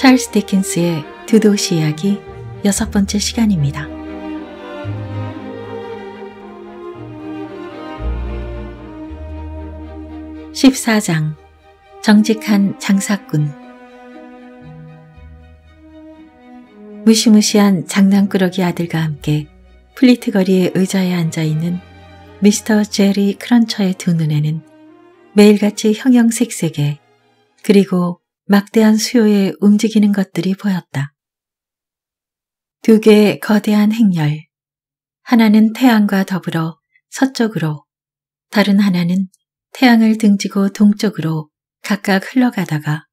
찰스 디킨스의 두 도시 이야기 여섯 번째 시간입니다. (14장) 정직한 장사꾼 무시무시한 장난꾸러기 아들과 함께 플리트 거리의 의자에 앉아있는 미스터 제리 크런처의 두 눈에는 매일같이 형형색색의 그리고 막대한 수요에 움직이는 것들이 보였다. 두 개의 거대한 행렬. 하나는 태양과 더불어 서쪽으로, 다른 하나는 태양을 등지고 동쪽으로 각각 흘러가다가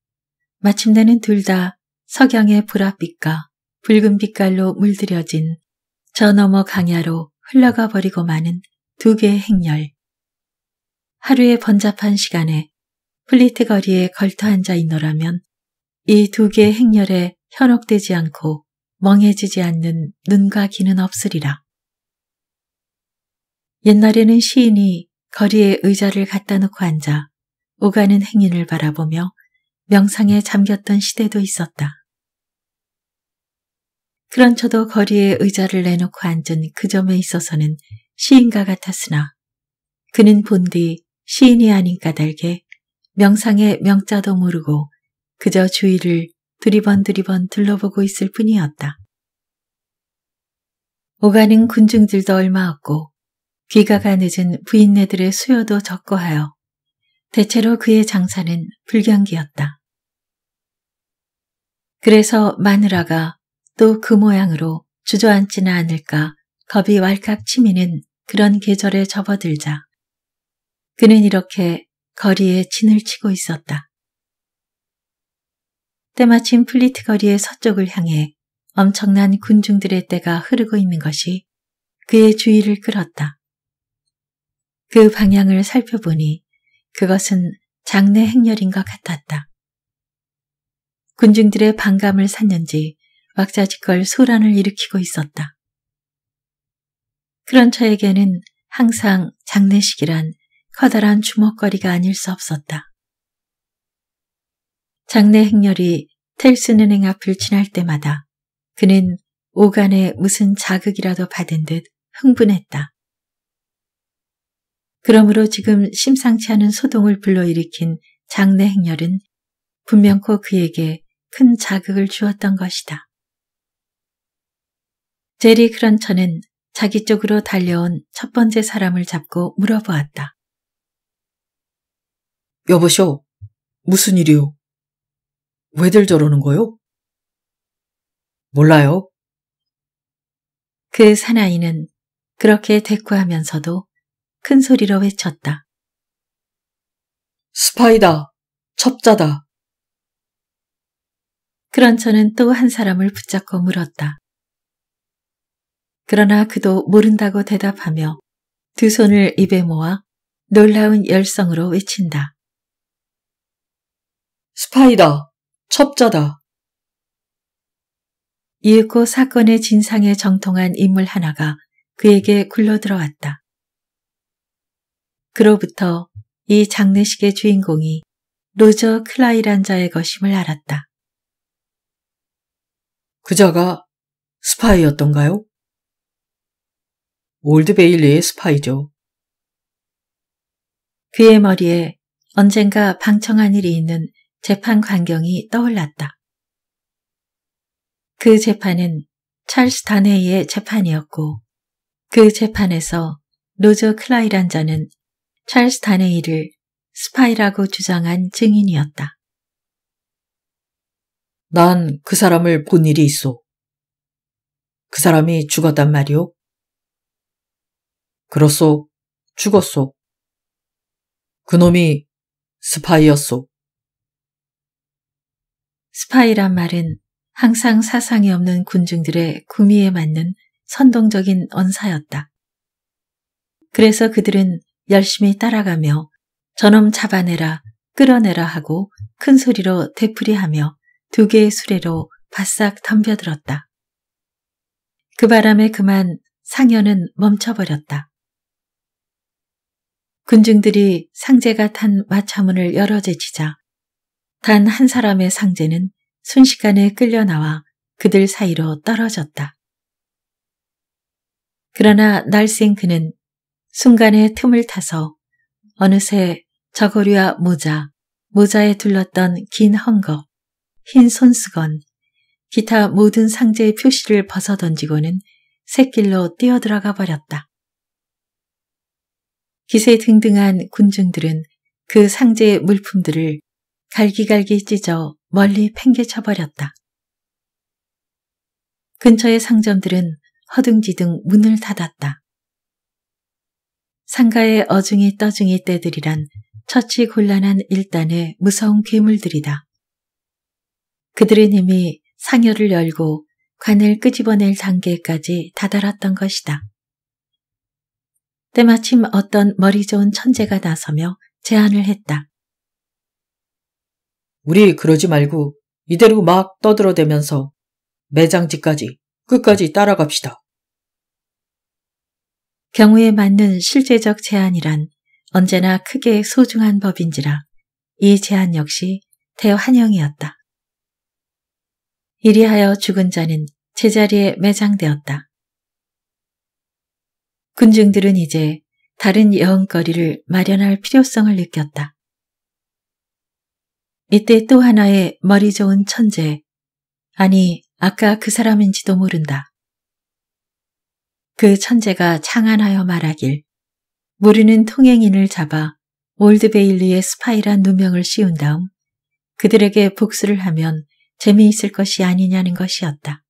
마침내는 둘 다 석양의 불랏빛과 붉은 빛깔로 물들여진 저 너머 강야로 흘러가 버리고 마는 두 개의 행렬. 하루의 번잡한 시간에 플리트 거리에 걸터앉아 있노라면 이 두 개의 행렬에 현혹되지 않고 멍해지지 않는 눈과 귀는 없으리라. 옛날에는 시인이 거리에 의자를 갖다 놓고 앉아 오가는 행인을 바라보며 명상에 잠겼던 시대도 있었다. 그런 저도 거리에 의자를 내놓고 앉은 그 점에 있어서는 시인과 같았으나 그는 본디 시인이 아닌 까닭에 명상의 명자도 모르고 그저 주위를 두리번 두리번 둘러보고 있을 뿐이었다. 오가는 군중들도 얼마 없고 귀가가 늦은 부인네들의 수요도 적고하여 대체로 그의 장사는 불경기였다. 그래서 마누라가 또 그 모양으로 주저앉지는 않을까 겁이 왈칵 치미는 그런 계절에 접어들자. 그는 이렇게 거리에 진을 치고 있었다. 때마침 플리트 거리의 서쪽을 향해 엄청난 군중들의 때가 흐르고 있는 것이 그의 주의를 끌었다. 그 방향을 살펴보니 그것은 장례 행렬인 것 같았다. 군중들의 반감을 샀는지 왁자지껄 소란을 일으키고 있었다. 그런저에게는 항상 장례식이란 커다란 주먹거리가 아닐 수 없었다. 장례 행렬이 텔슨은행 앞을 지날 때마다 그는 오간에 무슨 자극이라도 받은 듯 흥분했다. 그러므로 지금 심상치 않은 소동을 불러일으킨 장례 행렬은 분명코 그에게 큰 자극을 주었던 것이다. 제리 크런처는 자기 쪽으로 달려온 첫 번째 사람을 잡고 물어보았다. 여보쇼, 무슨 일이요? 왜들 저러는 거요? 몰라요. 그 사나이는 그렇게 대꾸하면서도 큰 소리로 외쳤다. 스파이다, 첩자다. 그런 저는 또 한 사람을 붙잡고 물었다. 그러나 그도 모른다고 대답하며 두 손을 입에 모아 놀라운 열성으로 외친다. 스파이다. 첩자다. 이윽고 사건의 진상에 정통한 인물 하나가 그에게 굴러들어왔다. 그로부터 이 장례식의 주인공이 로저 클라이란 자의 것임을 알았다. 그자가 스파이였던가요? 올드베일리의 스파이죠. 그의 머리에 언젠가 방청한 일이 있는 재판 광경이 떠올랐다. 그 재판은 찰스 다네이의 재판이었고 그 재판에서 로저 클라이란 자는 찰스 다네이를 스파이라고 주장한 증인이었다. 난 그 사람을 본 일이 있어. 그 사람이 죽었단 말이오. 그렇소, 죽었소. 그놈이 스파이였소. 스파이란 말은 항상 사상이 없는 군중들의 구미에 맞는 선동적인 언사였다. 그래서 그들은 열심히 따라가며 저놈 잡아내라, 끌어내라 하고 큰 소리로 되풀이하며 두 개의 수레로 바싹 덤벼들었다. 그 바람에 그만 상현은 멈춰버렸다. 군중들이 상제가 탄 마차문을 열어 제치자 단한 사람의 상제는 순식간에 끌려 나와 그들 사이로 떨어졌다. 그러나 날생 그는 순간에 틈을 타서 어느새 저고리와 모자, 모자에 둘렀던 긴헝거흰 손수건, 기타 모든 상제의 표시를 벗어던지고는 새길로 뛰어들어가 버렸다. 기세 등등한 군중들은 그 상제의 물품들을 갈기갈기 찢어 멀리 팽개쳐버렸다. 근처의 상점들은 허둥지둥 문을 닫았다. 상가의 어중이 떠중이 떼들이란 처치 곤란한 일단의 무서운 괴물들이다. 그들은 이미 상여를 열고 관을 끄집어낼 단계까지 다다랐던 것이다. 때마침 어떤 머리 좋은 천재가 나서며 제안을 했다. 우리 그러지 말고 이대로 막 떠들어대면서 매장지까지 끝까지 따라갑시다. 경우에 맞는 실제적 제안이란 언제나 크게 소중한 법인지라 이 제안 역시 대환영이었다. 이리하여 죽은 자는 제자리에 매장되었다. 군중들은 이제 다른 여흥거리를 마련할 필요성을 느꼈다. 이때 또 하나의 머리 좋은 천재, 아니 아까 그 사람인지도 모른다. 그 천재가 창안하여 말하길 무리는 통행인을 잡아 올드베일리의 스파이란 누명을 씌운 다음 그들에게 복수를 하면 재미있을 것이 아니냐는 것이었다.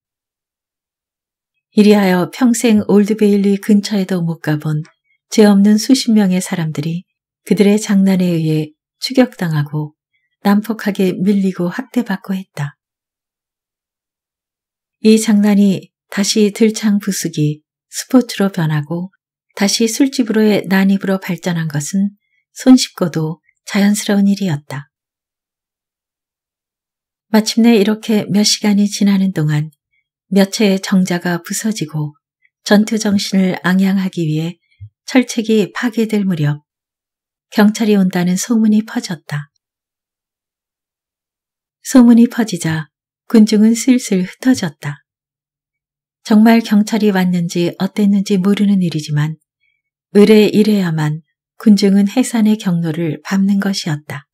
이리하여 평생 올드베일리 근처에도 못 가본 죄 없는 수십 명의 사람들이 그들의 장난에 의해 추격당하고 난폭하게 밀리고 학대받고 했다. 이 장난이 다시 들창 부수기, 스포츠로 변하고 다시 술집으로의 난입으로 발전한 것은 손쉽고도 자연스러운 일이었다. 마침내 이렇게 몇 시간이 지나는 동안 몇 채의 정자가 부서지고 전투 정신을 앙양하기 위해 철책이 파괴될 무렵 경찰이 온다는 소문이 퍼졌다. 소문이 퍼지자 군중은 슬슬 흩어졌다. 정말 경찰이 왔는지 어땠는지 모르는 일이지만 의뢰 에 이래야만 군중은 해산의 경로를 밟는 것이었다.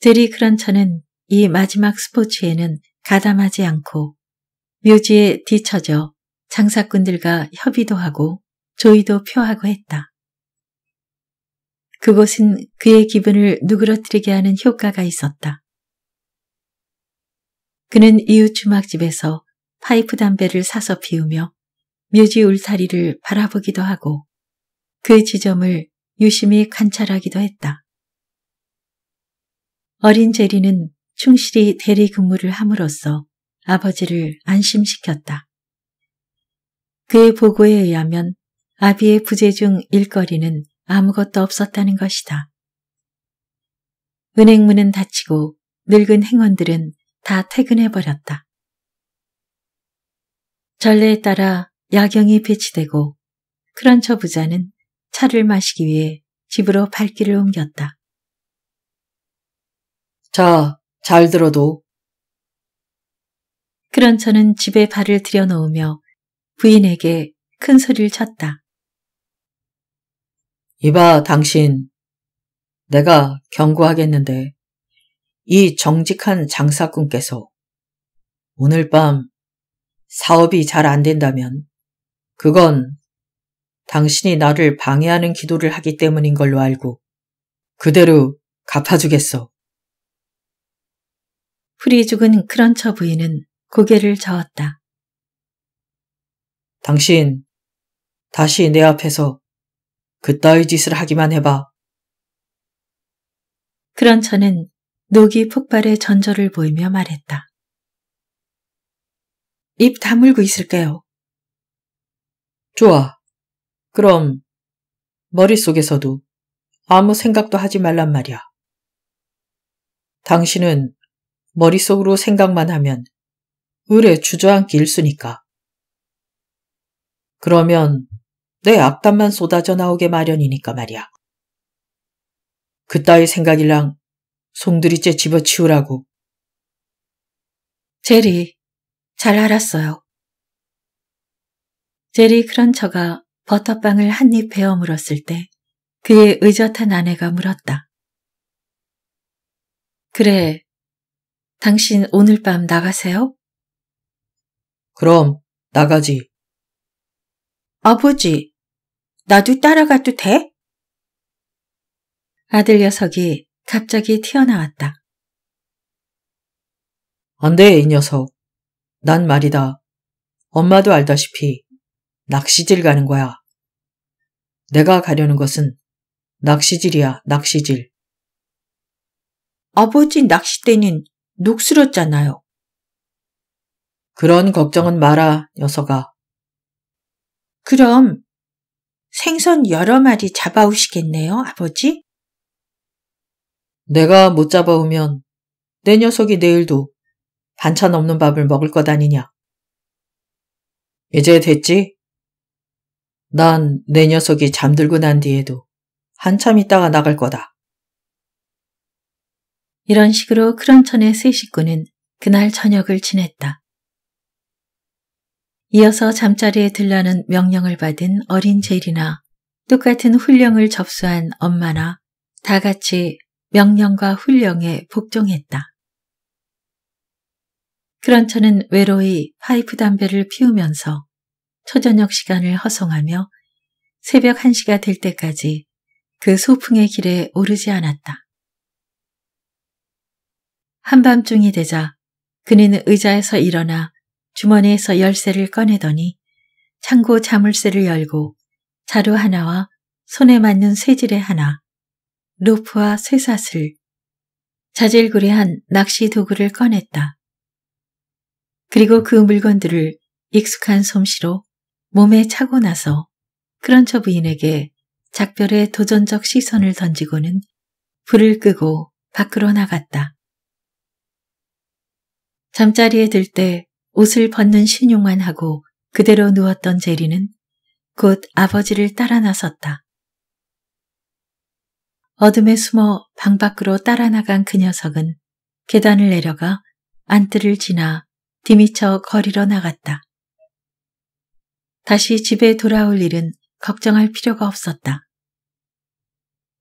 드리 크런처는 이 마지막 스포츠에는 가담하지 않고 묘지에 뒤처져 장사꾼들과 협의도 하고 조의도 표하고 했다. 그것은 그의 기분을 누그러뜨리게 하는 효과가 있었다. 그는 이웃 주막집에서 파이프 담배를 사서 피우며 묘지 울타리를 바라보기도 하고 그 지점을 유심히 관찰하기도 했다. 어린 제리는 충실히 대리 근무를 함으로써 아버지를 안심시켰다. 그의 보고에 의하면 아비의 부재 중 일거리는 아무것도 없었다는 것이다. 은행문은 닫히고 늙은 행원들은 다 퇴근해버렸다. 전례에 따라 야경이 배치되고 크런처 부자는 차를 마시기 위해 집으로 발길을 옮겼다. 자, 잘 들어도. 크런처는 집에 발을 들여놓으며 부인에게 큰 소리를 쳤다. 이봐, 당신. 내가 경고하겠는데, 이 정직한 장사꾼께서 오늘 밤 사업이 잘 안 된다면 그건 당신이 나를 방해하는 기도를 하기 때문인 걸로 알고 그대로 갚아주겠어. 풀이 죽은 크런처 부인은 고개를 저었다. 당신 다시 내 앞에서 그따위 짓을 하기만 해봐. 그런 저는 녹이 폭발의 전조를 보이며 말했다. 입 다물고 있을까요? 좋아. 그럼 머릿속에서도 아무 생각도 하지 말란 말이야. 당신은 머릿속으로 생각만 하면 을에 주저앉기 일수니까. 그러면 내 악담만 쏟아져 나오게 마련이니까 말이야. 그따위 생각이랑 송두리째 집어치우라고. 제리, 잘 알았어요. 제리 크런처가 버터빵을 한 입 베어 물었을 때 그의 의젓한 아내가 물었다. 그래, 당신 오늘 밤 나가세요? 그럼 나가지. 아버지, 나도 따라가도 돼? 아들 녀석이 갑자기 튀어나왔다. 안 돼, 이 녀석. 난 말이다. 엄마도 알다시피 낚시질 가는 거야. 내가 가려는 것은 낚시질이야, 낚시질. 아버지 낚싯대는 녹슬었잖아요. 그런 걱정은 마라, 녀석아. 그럼 생선 여러 마리 잡아오시겠네요, 아버지? 내가 못 잡아오면 내 녀석이 내일도 반찬 없는 밥을 먹을 것 아니냐. 이제 됐지? 난 내 녀석이 잠들고 난 뒤에도 한참 있다가 나갈 거다. 이런 식으로 크런천의 세 식구는 그날 저녁을 지냈다. 이어서 잠자리에 들라는 명령을 받은 어린 젤이나 똑같은 훈령을 접수한 엄마나 다 같이 명령과 훈령에 복종했다. 그런 저는 외로이 파이프 담배를 피우면서 초저녁 시간을 허송하며 새벽 1시가 될 때까지 그 소풍의 길에 오르지 않았다. 한밤중이 되자 그는 의자에서 일어나 주머니에서 열쇠를 꺼내더니 창고 자물쇠를 열고 자루 하나와 손에 맞는 쇠질의 하나, 로프와 쇠사슬, 자질구레한 낚시 도구를 꺼냈다. 그리고 그 물건들을 익숙한 솜씨로 몸에 차고 나서 크런처 부인에게 작별의 도전적 시선을 던지고는 불을 끄고 밖으로 나갔다. 잠자리에 들때 옷을 벗는 신용만 하고 그대로 누웠던 제리는 곧 아버지를 따라 나섰다. 어둠에 숨어 방 밖으로 따라 나간 그 녀석은 계단을 내려가 안뜰을 지나 뒤미쳐 거리로 나갔다. 다시 집에 돌아올 일은 걱정할 필요가 없었다.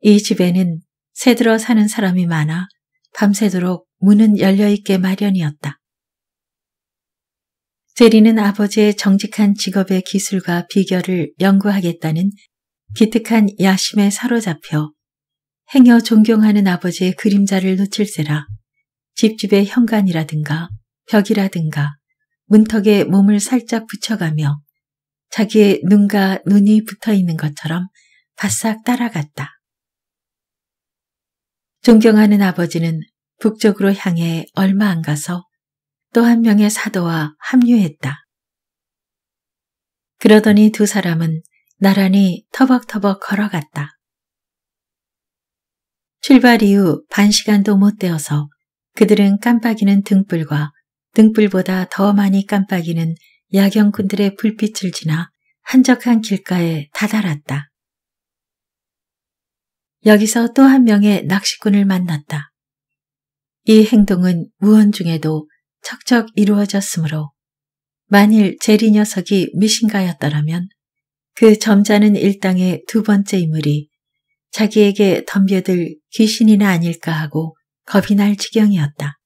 이 집에는 새들어 사는 사람이 많아 밤새도록 문은 열려있게 마련이었다. 제리는 아버지의 정직한 직업의 기술과 비결을 연구하겠다는 기특한 야심에 사로잡혀 행여 존경하는 아버지의 그림자를 놓칠세라 집집의 현관이라든가 벽이라든가 문턱에 몸을 살짝 붙여가며 자기의 눈과 눈이 붙어 있는 것처럼 바싹 따라갔다. 존경하는 아버지는 북쪽으로 향해 얼마 안 가서 또한 명의 사도와 합류했다. 그러더니 두 사람은 나란히 터벅터벅 걸어갔다. 출발 이후 반 시간도 못 되어서 그들은 깜빡이는 등불과 등불보다 더 많이 깜빡이는 야경꾼들의 불빛을 지나 한적한 길가에 다다랐다. 여기서 또 한 명의 낚시꾼을 만났다. 이 행동은 무언 중에도 척척 이루어졌으므로 만일 제리 녀석이 미신가였더라면 그 점잖은 일당의 두 번째 인물이 자기에게 덤벼들 귀신이나 아닐까 하고 겁이 날 지경이었다.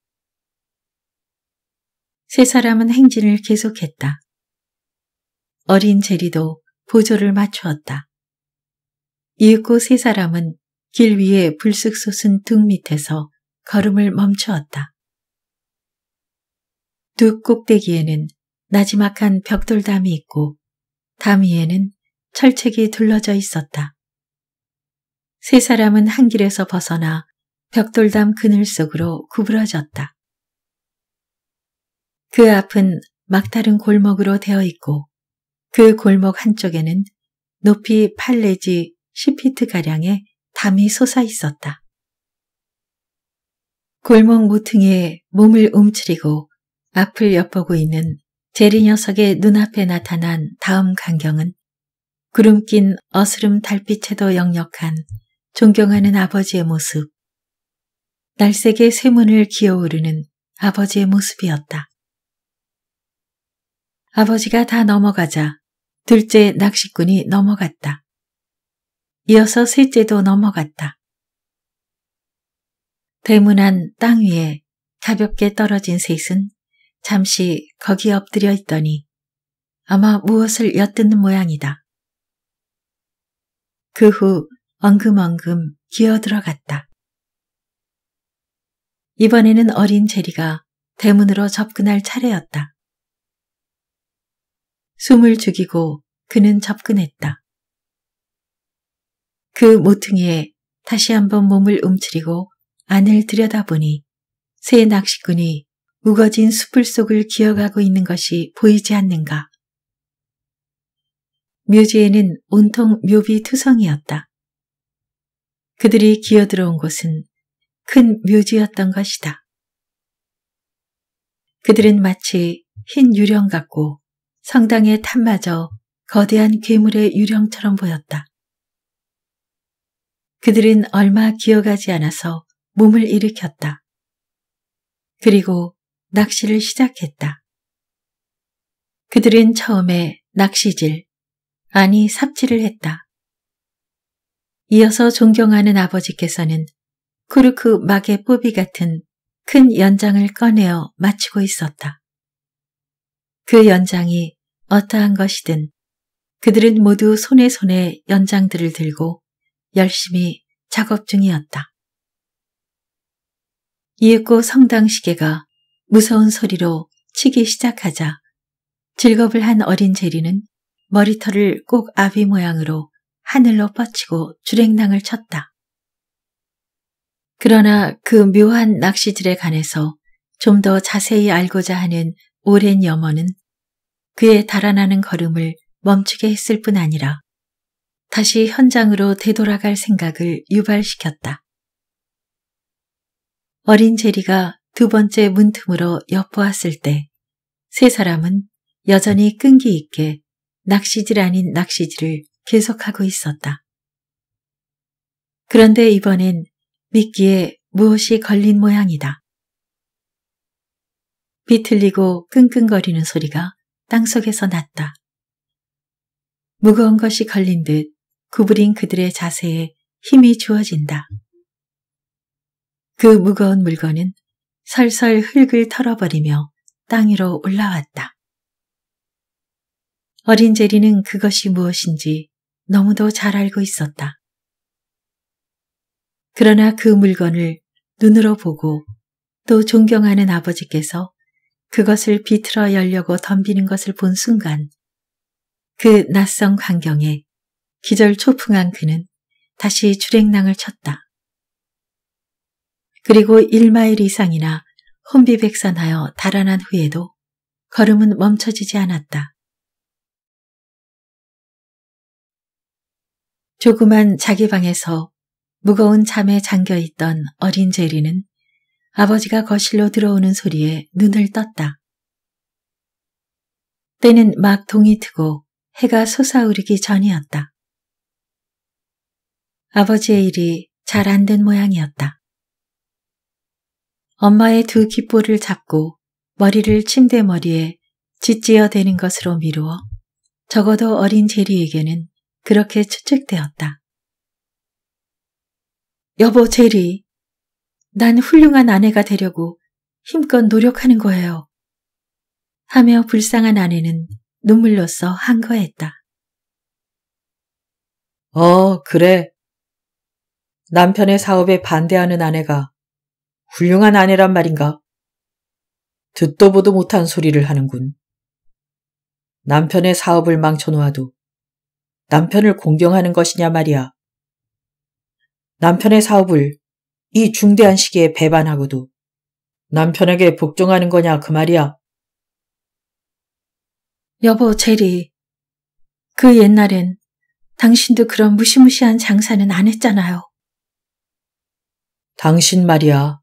세 사람은 행진을 계속했다. 어린 제리도 보조를 맞추었다. 이윽고 세 사람은 길 위에 불쑥 솟은 등 밑에서 걸음을 멈추었다. 두 꼭대기에는 나지막한 벽돌담이 있고 담 위에는 철책이 둘러져 있었다. 세 사람은 한 길에서 벗어나 벽돌담 그늘 속으로 구부러졌다. 그 앞은 막다른 골목으로 되어 있고 그 골목 한쪽에는 높이 8 내지 10피트가량의 담이 솟아 있었다. 골목 모퉁이에 몸을 움츠리고 앞을 엿보고 있는 제리 녀석의 눈앞에 나타난 다음 광경은 구름 낀 어스름 달빛에도 역력한 존경하는 아버지의 모습, 날색의 쇠문을 기어오르는 아버지의 모습이었다. 아버지가 다 넘어가자 둘째 낚시꾼이 넘어갔다. 이어서 셋째도 넘어갔다. 대문한땅 위에 가볍게 떨어진 셋은 잠시 거기 엎드려 있더니 아마 무엇을 엿듣는 모양이다. 그 후 엉금엉금 기어 들어갔다. 이번에는 어린 제리가 대문으로 접근할 차례였다. 숨을 죽이고 그는 접근했다. 그 모퉁이에 다시 한번 몸을 움츠리고 안을 들여다보니 새 낚시꾼이 우거진 숲을 속을 기어가고 있는 것이 보이지 않는가. 묘지에는 온통 묘비 투성이었다. 그들이 기어들어온 곳은 큰 묘지였던 것이다. 그들은 마치 흰 유령 같고 성당의 탑마저 거대한 괴물의 유령처럼 보였다. 그들은 얼마 기어가지 않아서 몸을 일으켰다. 그리고 낚시를 시작했다. 그들은 처음에 낚시질, 아니 삽질을 했다. 이어서 존경하는 아버지께서는 쿠르크 막의 뽀비 같은 큰 연장을 꺼내어 마치고 있었다. 그 연장이 어떠한 것이든 그들은 모두 손에 손에 연장들을 들고 열심히 작업 중이었다. 이윽고 성당 시계가 무서운 소리로 치기 시작하자 즐겁을 한 어린 제리는 머리털을 꼭 아비 모양으로 하늘로 뻗치고 주랭낭을 쳤다. 그러나 그 묘한 낚시들에 관해서 좀 더 자세히 알고자 하는 오랜 염원은 그의 달아나는 걸음을 멈추게 했을 뿐 아니라 다시 현장으로 되돌아갈 생각을 유발시켰다. 어린 제리가 두 번째 문틈으로 엿보았을 때 세 사람은 여전히 끈기 있게 낚시질 아닌 낚시질을 계속하고 있었다. 그런데 이번엔 미끼에 무엇이 걸린 모양이다. 비틀리고 끙끙거리는 소리가 땅속에서 났다. 무거운 것이 걸린 듯 구부린 그들의 자세에 힘이 주어진다. 그 무거운 물건은 설설 흙을 털어버리며 땅 위로 올라왔다. 어린 제리는 그것이 무엇인지 너무도 잘 알고 있었다. 그러나 그 물건을 눈으로 보고 또 존경하는 아버지께서 그것을 비틀어 열려고 덤비는 것을 본 순간 그 낯선 광경에 기절초풍한 그는 다시 출행낭을 쳤다. 그리고 1마일 이상이나 혼비백산하여 달아난 후에도 걸음은 멈춰지지 않았다. 조그만 자기 방에서 무거운 잠에 잠겨있던 어린 제리는 아버지가 거실로 들어오는 소리에 눈을 떴다. 때는 막 동이 트고 해가 솟아오르기 전이었다. 아버지의 일이 잘 안 된 모양이었다. 엄마의 두 귓볼을 잡고 머리를 침대머리에 짓지어 대는 것으로 미루어 적어도 어린 제리에게는 그렇게 추측되었다. 여보 제리, 난 훌륭한 아내가 되려고 힘껏 노력하는 거예요. 하며 불쌍한 아내는 눈물로써 한거했다. 어, 그래. 남편의 사업에 반대하는 아내가 훌륭한 아내란 말인가? 듣도 보도 못한 소리를 하는군. 남편의 사업을 망쳐놓아도 남편을 공경하는 것이냐 말이야. 남편의 사업을 이 중대한 시기에 배반하고도 남편에게 복종하는 거냐 그 말이야. 여보 제리, 그 옛날엔 당신도 그런 무시무시한 장사는 안 했잖아요. 당신 말이야.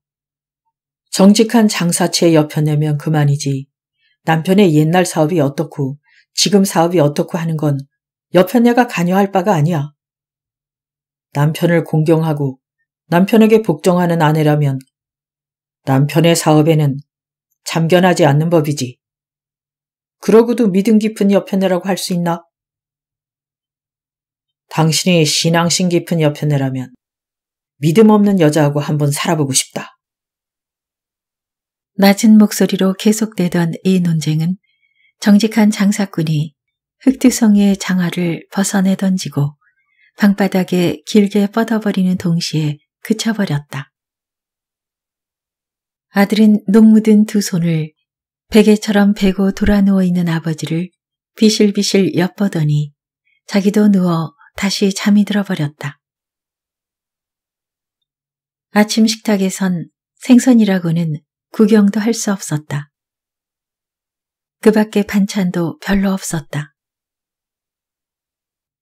정직한 장사채 엿펴내면 그만이지. 남편의 옛날 사업이 어떻고 지금 사업이 어떻고 하는 건 여편네가 관여할 바가 아니야. 남편을 공경하고 남편에게 복종하는 아내라면 남편의 사업에는 잠견하지 않는 법이지. 그러고도 믿음 깊은 여편네라고 할 수 있나? 당신이 신앙심 깊은 여편네라면 믿음 없는 여자하고 한번 살아보고 싶다. 낮은 목소리로 계속되던 이 논쟁은 정직한 장사꾼이 흑투성의 장화를 벗어내 던지고 방바닥에 길게 뻗어버리는 동시에 그쳐버렸다. 아들은 녹무든두 손을 베개처럼 베고 돌아누워 있는 아버지를 비실비실 엿보더니 자기도 누워 다시 잠이 들어버렸다. 아침 식탁에선 생선이라고는 구경도 할 수 없었다. 그 밖에 반찬도 별로 없었다.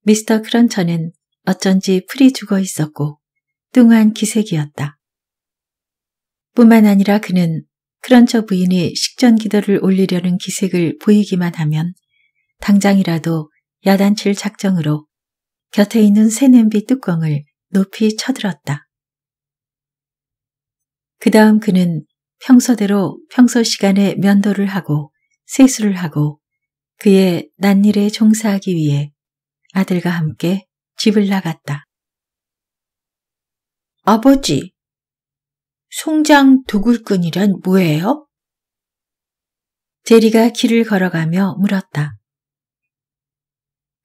미스터 크런처는 어쩐지 풀이 죽어 있었고 뚱한 기색이었다. 뿐만 아니라 그는 크런처 부인이 식전 기도를 올리려는 기색을 보이기만 하면 당장이라도 야단칠 작정으로 곁에 있는 새 냄비 뚜껑을 높이 쳐들었다. 그 다음 그는 평소대로 평소 시간에 면도를 하고 세수를 하고 그의 낯일에 종사하기 위해 아들과 함께 집을 나갔다. 아버지, 송장 도굴꾼이란 뭐예요? 제리가 길을 걸어가며 물었다.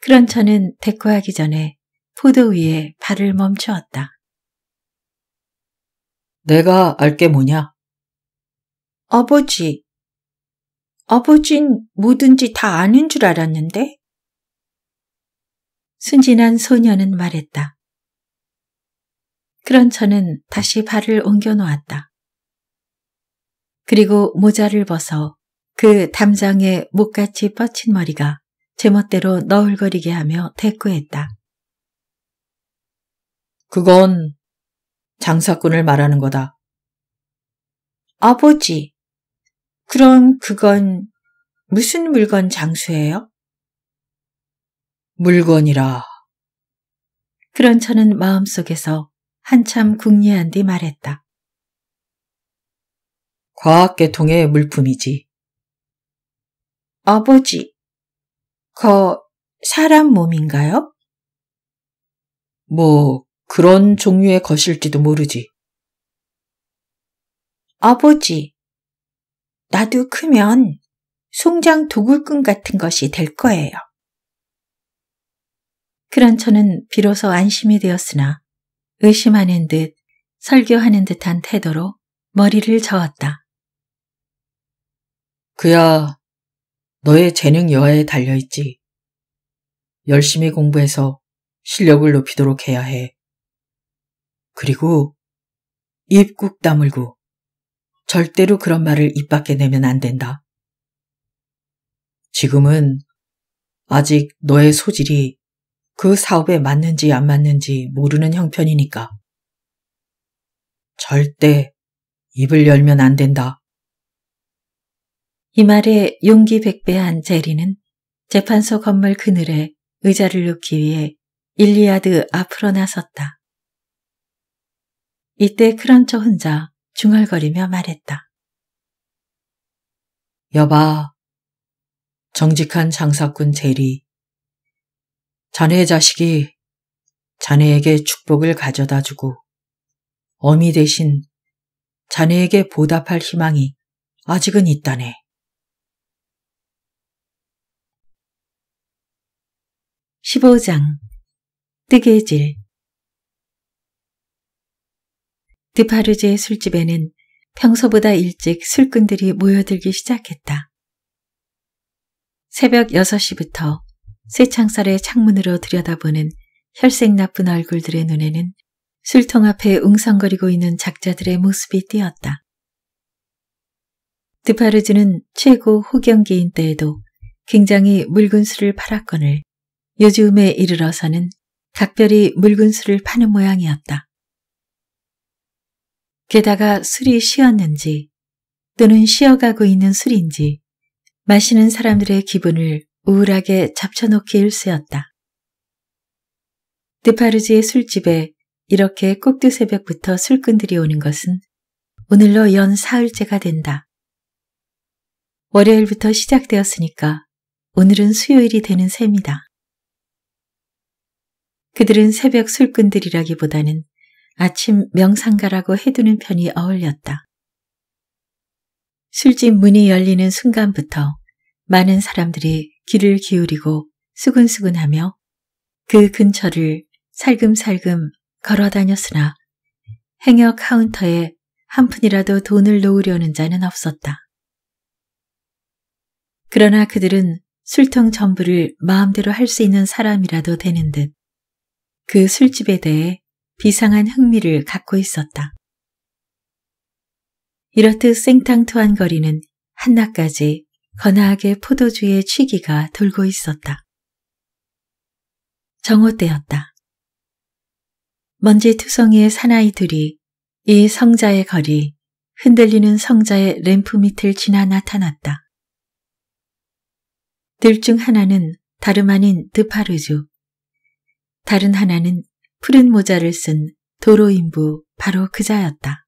그런 저는 대꾸하기 전에 포도 위에 발을 멈추었다. 내가 알 게 뭐냐? 아버지. 아버진 뭐든지 다 아는 줄 알았는데? 순진한 소녀는 말했다. 그런 저는 다시 발을 옮겨 놓았다. 그리고 모자를 벗어 그 담장에 목같이 뻗친 머리가 제멋대로 너울거리게 하며 대꾸했다. 그건 장사꾼을 말하는 거다. 아버지. 그럼 그건 무슨 물건 장수예요? 물건이라. 그런 저는 마음속에서 한참 궁리한 뒤 말했다. 과학계통의 물품이지. 아버지, 거 사람 몸인가요? 뭐 그런 종류의 것일지도 모르지. 아버지, 나도 크면 송장 도굴꾼 같은 것이 될 거예요. 그런 저는 비로소 안심이 되었으나 의심하는 듯 설교하는 듯한 태도로 머리를 저었다. 그야 너의 재능 여하에 달려있지. 열심히 공부해서 실력을 높이도록 해야 해. 그리고 입 꾹 다물고 절대로 그런 말을 입 밖에 내면 안 된다. 지금은 아직 너의 소질이 그 사업에 맞는지 안 맞는지 모르는 형편이니까. 절대 입을 열면 안 된다. 이 말에 용기 백배한 제리는 재판소 건물 그늘에 의자를 놓기 위해 일리아드 앞으로 나섰다. 이때 크런처 혼자 중얼거리며 말했다. 여봐, 정직한 장사꾼 제리. 자네 자식이 자네에게 축복을 가져다 주고 어미 대신 자네에게 보답할 희망이 아직은 있다네. 1 5장 뜨개질 드파르제 술집에는 평소보다 일찍 술꾼들이 모여들기 시작했다. 새벽 6시부터 새창살의 창문으로 들여다보는 혈색 나쁜 얼굴들의 눈에는 술통 앞에 웅성거리고 있는 작자들의 모습이 띄었다. 드파르즈는 최고 호경기인 때에도 굉장히 묽은 술을 팔았거늘 요즘에 이르러서는 각별히 묽은 술을 파는 모양이었다. 게다가 술이 쉬었는지 또는 쉬어가고 있는 술인지 마시는 사람들의 기분을 우울하게 잡쳐놓기 일쑤였다. 드파르지의 술집에 이렇게 꼭두 새벽부터 술꾼들이 오는 것은 오늘로 연 사흘째가 된다. 월요일부터 시작되었으니까 오늘은 수요일이 되는 셈이다. 그들은 새벽 술꾼들이라기보다는 아침 명상가라고 해두는 편이 어울렸다. 술집 문이 열리는 순간부터 많은 사람들이 귀를 기울이고 수근수근하며 그 근처를 살금살금 걸어 다녔으나 행여 카운터에 한 푼이라도 돈을 놓으려는 자는 없었다. 그러나 그들은 술통 전부를 마음대로 할 수 있는 사람이라도 되는 듯 그 술집에 대해 비상한 흥미를 갖고 있었다. 이렇듯 생탕투한 거리는 한낮까지 거나하게 포도주의 취기가 돌고 있었다. 정오 때였다. 먼지 투성이의 사나이들이 이 성자의 거리, 흔들리는 성자의 램프 밑을 지나 나타났다. 들 중 하나는 다름 아닌 드파르주, 다른 하나는 푸른 모자를 쓴 도로인부 바로 그자였다.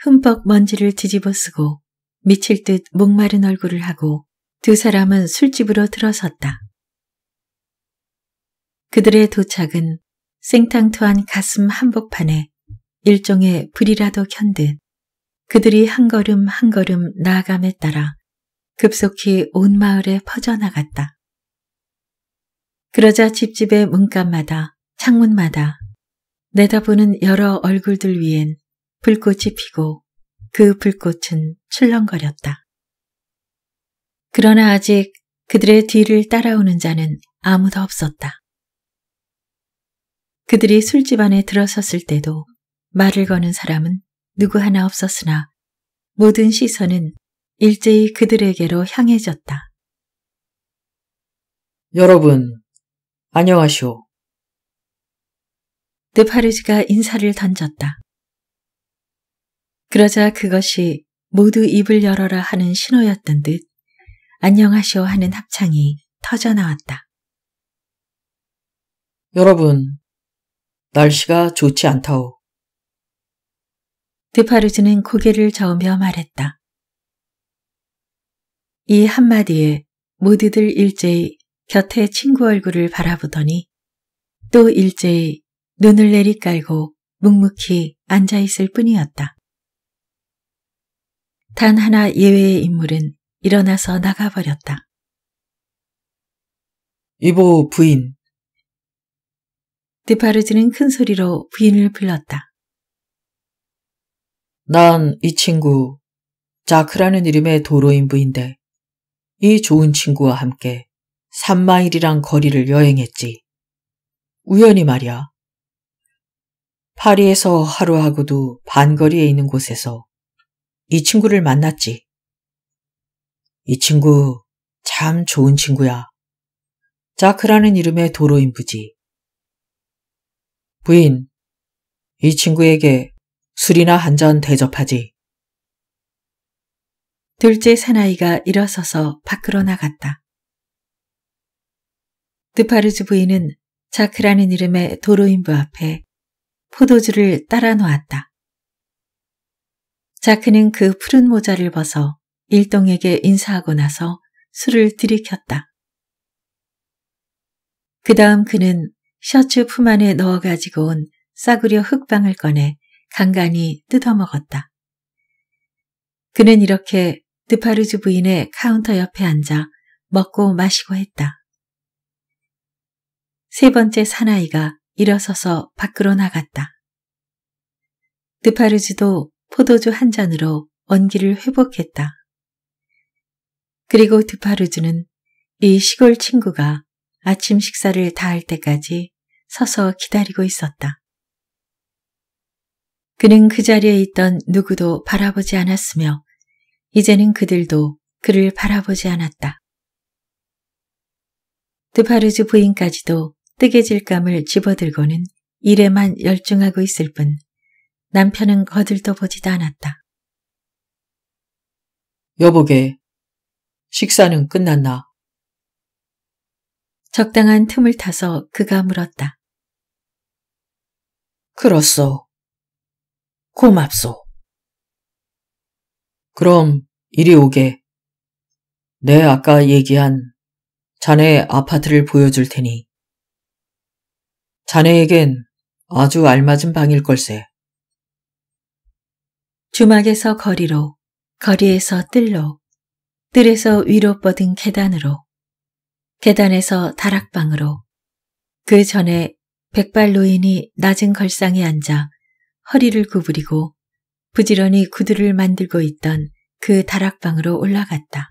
흠뻑 먼지를 뒤집어 쓰고 미칠 듯 목마른 얼굴을 하고 두 사람은 술집으로 들어섰다. 그들의 도착은 생탕토한 가슴 한복판에 일종의 불이라도 켠듯 그들이 한 걸음 한 걸음 나아감에 따라 급속히 온 마을에 퍼져나갔다. 그러자 집집의 문간마다 창문마다 내다보는 여러 얼굴들 위엔 불꽃이 피고 그 불꽃은 출렁거렸다. 그러나 아직 그들의 뒤를 따라오는 자는 아무도 없었다. 그들이 술집 안에 들어섰을 때도 말을 거는 사람은 누구 하나 없었으나 모든 시선은 일제히 그들에게로 향해졌다. 여러분, 안녕하시오. 드파르즈가 인사를 던졌다. 그러자 그것이 모두 입을 열어라 하는 신호였던 듯 안녕하시오 하는 합창이 터져나왔다. 여러분, 날씨가 좋지 않다오. 드파르즈는 고개를 저으며 말했다. 이 한마디에 모두들 일제히 곁에 친구 얼굴을 바라보더니 또 일제히 눈을 내리깔고 묵묵히 앉아있을 뿐이었다. 단 하나 예외의 인물은 일어나서 나가버렸다. 이보 부인. 드파르즈는 큰 소리로 부인을 불렀다. 난 이 친구, 자크라는 이름의 도로인부인데, 이 좋은 친구와 함께 3마일이란 거리를 여행했지. 우연히 말이야. 파리에서 하루하고도 반거리에 있는 곳에서 이 친구를 만났지. 이 친구 참 좋은 친구야. 자크라는 이름의 도로인 부지. 부인, 이 친구에게 술이나 한 잔 대접하지. 둘째 사나이가 일어서서 밖으로 나갔다. 드파르즈 부인은 자크라는 이름의 도로인부 앞에 포도주를 따라 놓았다. 자크는 그 푸른 모자를 벗어 일동에게 인사하고 나서 술을 들이켰다. 그 다음 그는 셔츠 품 안에 넣어 가지고 온 싸구려 흙방을 꺼내 간간히 뜯어먹었다. 그는 이렇게 드파르즈 부인의 카운터 옆에 앉아 먹고 마시고 했다. 세 번째 사나이가 일어서서 밖으로 나갔다. 드파르즈도 포도주 한 잔으로 원기를 회복했다. 그리고 드파르즈는 이 시골 친구가 아침 식사를 다할 때까지 서서 기다리고 있었다. 그는 그 자리에 있던 누구도 바라보지 않았으며 이제는 그들도 그를 바라보지 않았다. 드파르즈 부인까지도 뜨개질감을 집어들고는 일에만 열중하고 있을 뿐 남편은 거들떠 보지도 않았다. 여보게, 식사는 끝났나? 적당한 틈을 타서 그가 물었다. 그렇소. 고맙소. 그럼 이리 오게. 내 아까 얘기한 자네 아파트를 보여줄 테니 자네에겐 아주 알맞은 방일 걸세. 주막에서 거리로, 거리에서 뜰로, 뜰에서 위로 뻗은 계단으로, 계단에서 다락방으로, 그 전에 백발 노인이 낮은 걸상에 앉아 허리를 구부리고 부지런히 구두를 만들고 있던 그 다락방으로 올라갔다.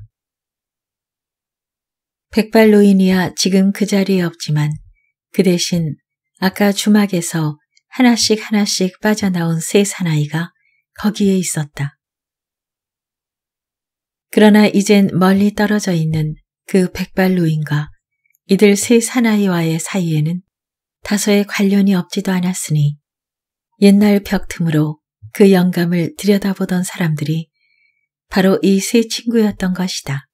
백발 노인이야 지금 그 자리에 없지만 그 대신 아까 주막에서 하나씩 하나씩 빠져나온 세 사나이가 거기에 있었다. 그러나 이젠 멀리 떨어져 있는 그 백발루인과 이들 세 사나이와의 사이에는 다소의 관련이 없지도 않았으니 옛날 벽 틈으로 그 영감을 들여다보던 사람들이 바로 이 세 친구였던 것이다.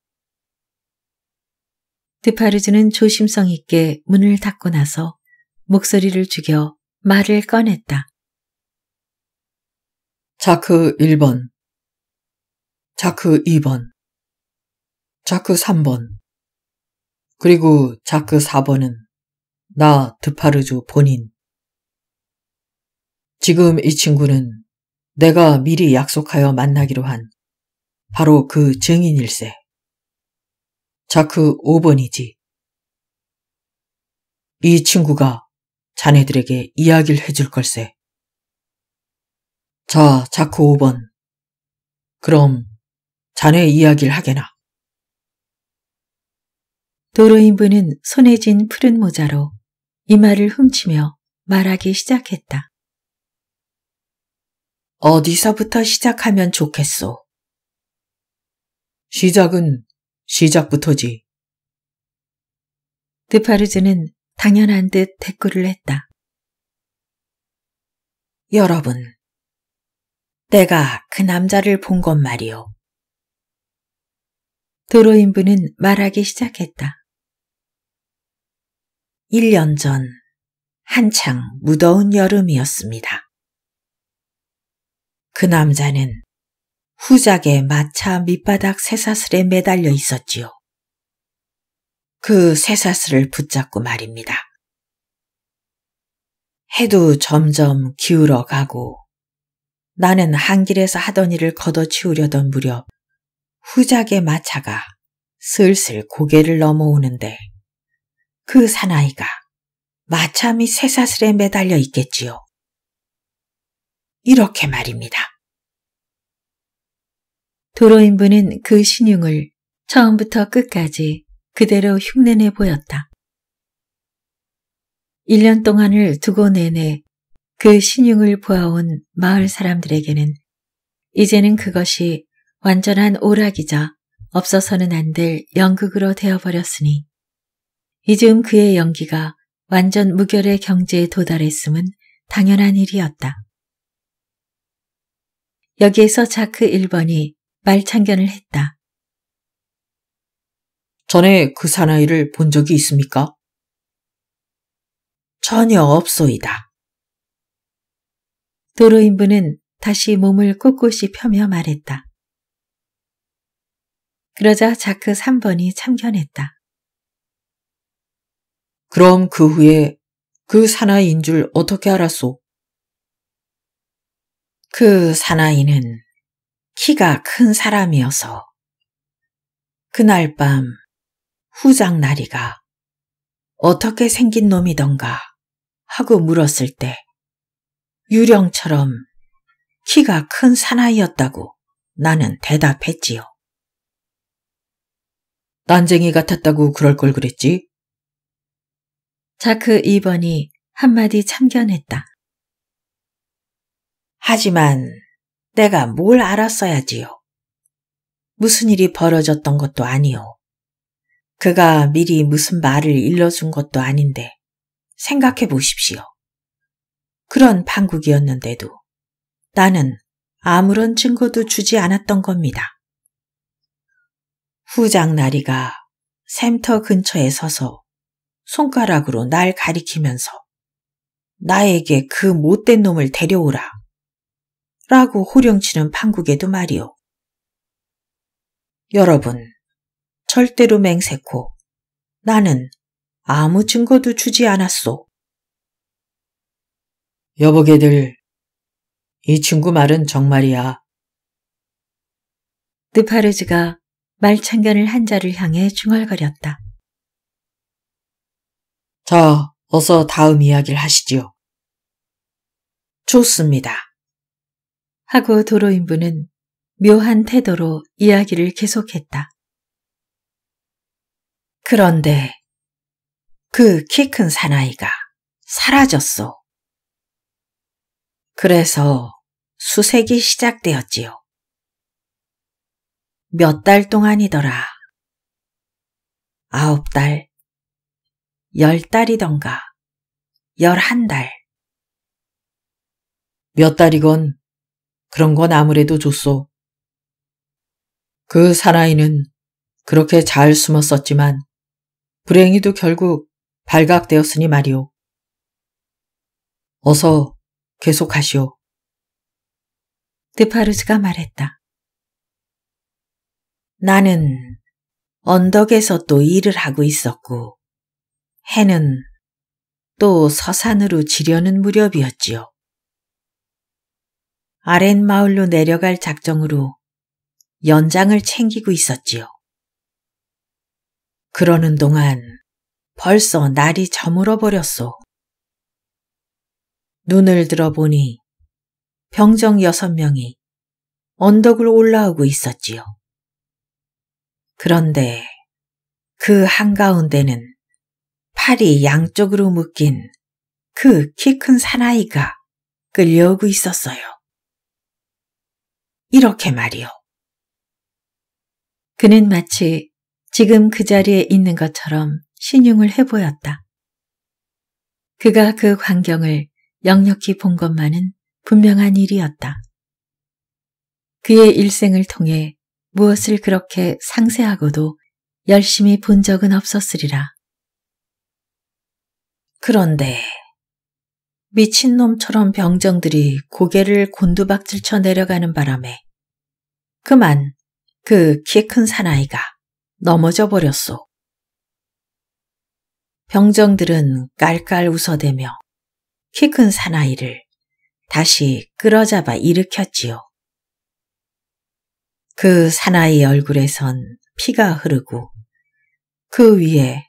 드파르즈는 조심성 있게 문을 닫고 나서 목소리를 죽여 말을 꺼냈다. 자크 1번, 자크 2번, 자크 3번, 그리고 자크 4번은 나 드파르주 본인. 지금 이 친구는 내가 미리 약속하여 만나기로 한 바로 그 증인일세. 자크 5번이지. 이 친구가 자네들에게 이야기를 해줄 걸세. 자, 자크 5번. 그럼 자네 이야기를 하게나. 도로인부는 손에 쥔 푸른 모자로 이마를 훔치며 말하기 시작했다. 어디서부터 시작하면 좋겠소? 시작은 시작부터지. 드파르즈는 당연한 듯 대꾸를 했다. 여러분, 내가 그 남자를 본 것 말이오. 도로인부는 말하기 시작했다. 1년 전 한창 무더운 여름이었습니다. 그 남자는 후작에 마차 밑바닥 새사슬에 매달려 있었지요. 그 쇠사슬을 붙잡고 말입니다. 해도 점점 기울어 가고 나는 한길에서 하던 일을 걷어치우려던 무렵 후작의 마차가 슬슬 고개를 넘어오는데 그 사나이가 마차 및 쇠사슬에 매달려 있겠지요. 이렇게 말입니다. 도로인부는 그 신용을 처음부터 끝까지 그대로 흉내내 보였다. 1년 동안을 두고 내내 그 신용을 보아온 마을 사람들에게는 이제는 그것이 완전한 오락이자 없어서는 안 될 연극으로 되어버렸으니 이즈음 그의 연기가 완전 무결의 경지에 도달했음은 당연한 일이었다. 여기에서 자크 1번이 말창견을 했다. 전에 그 사나이를 본 적이 있습니까? 전혀 없소이다. 도로인부는 다시 몸을 꼿꼿이 펴며 말했다. 그러자 자크 3번이 참견했다. 그럼 그 후에 그 사나이인 줄 어떻게 알았소? 그 사나이는 키가 큰 사람이어서 그날 밤 후장나리가 어떻게 생긴 놈이던가 하고 물었을 때 유령처럼 키가 큰 사나이였다고 나는 대답했지요. 난쟁이 같았다고 그럴 걸 그랬지? 자크 2번이 한마디 참견했다. 하지만 내가 뭘 알았어야지요. 무슨 일이 벌어졌던 것도 아니요. 그가 미리 무슨 말을 일러준 것도 아닌데 생각해 보십시오. 그런 판국이었는데도 나는 아무런 증거도 주지 않았던 겁니다. 후장 나리가 샘터 근처에 서서 손가락으로 날 가리키면서 나에게 그 못된 놈을 데려오라 라고 호령치는 판국에도 말이오. 여러분, 절대로 맹세코 나는 아무 증거도 주지 않았소. 여보게들, 이 친구 말은 정말이야. 느파르즈가 말창견을 한 자를 향해 중얼거렸다. 자, 어서 다음 이야기를 하시지요. 좋습니다. 하고 도로인부는 묘한 태도로 이야기를 계속했다. 그런데 그 키 큰 사나이가 사라졌소. 그래서 수색이 시작되었지요. 몇 달 동안이더라. 아홉 달, 열 달이던가, 열한 달. 몇 달이건 그런 건 아무래도 좋소. 그 사나이는 그렇게 잘 숨었었지만 불행히도 결국 발각되었으니 말이오. 어서 계속하시오. 드파르스가 말했다. 나는 언덕에서 또 일을 하고 있었고 해는 또 서산으로 지려는 무렵이었지요. 아랫마을로 내려갈 작정으로 연장을 챙기고 있었지요. 그러는 동안 벌써 날이 저물어 버렸소. 눈을 들어보니 병정 여섯 명이 언덕을 올라오고 있었지요. 그런데 그 한가운데는 팔이 양쪽으로 묶인 그 키 큰 사나이가 끌려오고 있었어요. 이렇게 말이요. 그는 마치 지금 그 자리에 있는 것처럼 신용을 해보였다. 그가 그 광경을 역력히 본 것만은 분명한 일이었다. 그의 일생을 통해 무엇을 그렇게 상세하고도 열심히 본 적은 없었으리라. 그런데 미친놈처럼 병정들이 고개를 곤두박질쳐 내려가는 바람에 그만 그 키 큰 사나이가 넘어져 버렸소. 병정들은 깔깔 웃어대며 키 큰 사나이를 다시 끌어잡아 일으켰지요. 그 사나이 얼굴에선 피가 흐르고 그 위에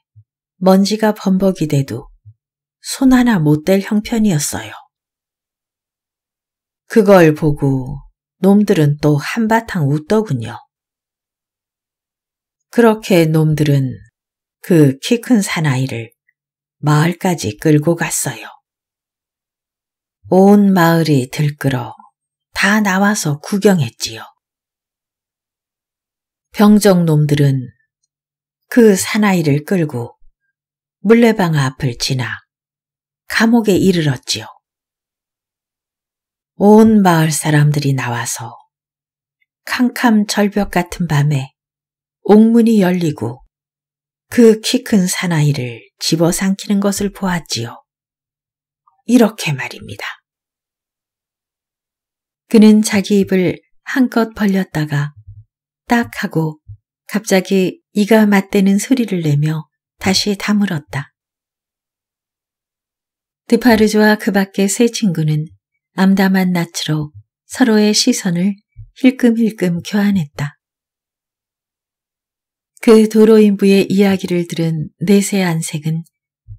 먼지가 범벅이 돼도 손 하나 못 댈 형편이었어요. 그걸 보고 놈들은 또 한바탕 웃더군요. 그렇게 놈들은 그 키 큰 사나이를 마을까지 끌고 갔어요. 온 마을이 들끓어 다 나와서 구경했지요. 병정놈들은 그 사나이를 끌고 물레방 앞을 지나 감옥에 이르렀지요. 온 마을 사람들이 나와서 캄캄 절벽 같은 밤에 옥문이 열리고 그 키 큰 사나이를 집어삼키는 것을 보았지요. 이렇게 말입니다. 그는 자기 입을 한껏 벌렸다가 딱 하고 갑자기 이가 맞대는 소리를 내며 다시 다물었다. 드파르즈와그 밖의 세 친구는 암담한 낯으로 서로의 시선을 힐끔힐끔 교환했다. 그 도로인부의 이야기를 들은 내세 안색은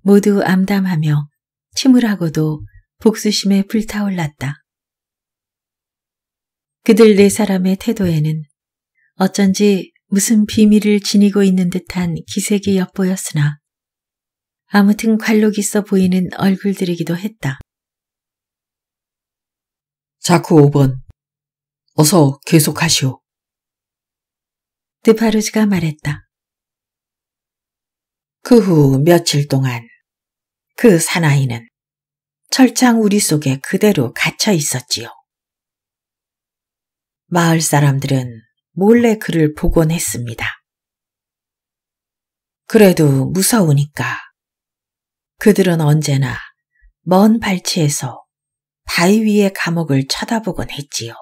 모두 암담하며 침울하고도 복수심에 불타올랐다. 그들 네 사람의 태도에는 어쩐지 무슨 비밀을 지니고 있는 듯한 기색이 엿보였으나 아무튼 관록 있어 보이는 얼굴들이기도 했다. 자쿠 5번, 어서 계속하시오. 드파르즈가 말했다. 그 후 며칠 동안 그 사나이는 철창 우리 속에 그대로 갇혀 있었지요. 마을 사람들은 몰래 그를 보곤 했습니다. 그래도 무서우니까 그들은 언제나 먼 발치에서 바위 위의 감옥을 쳐다보곤 했지요.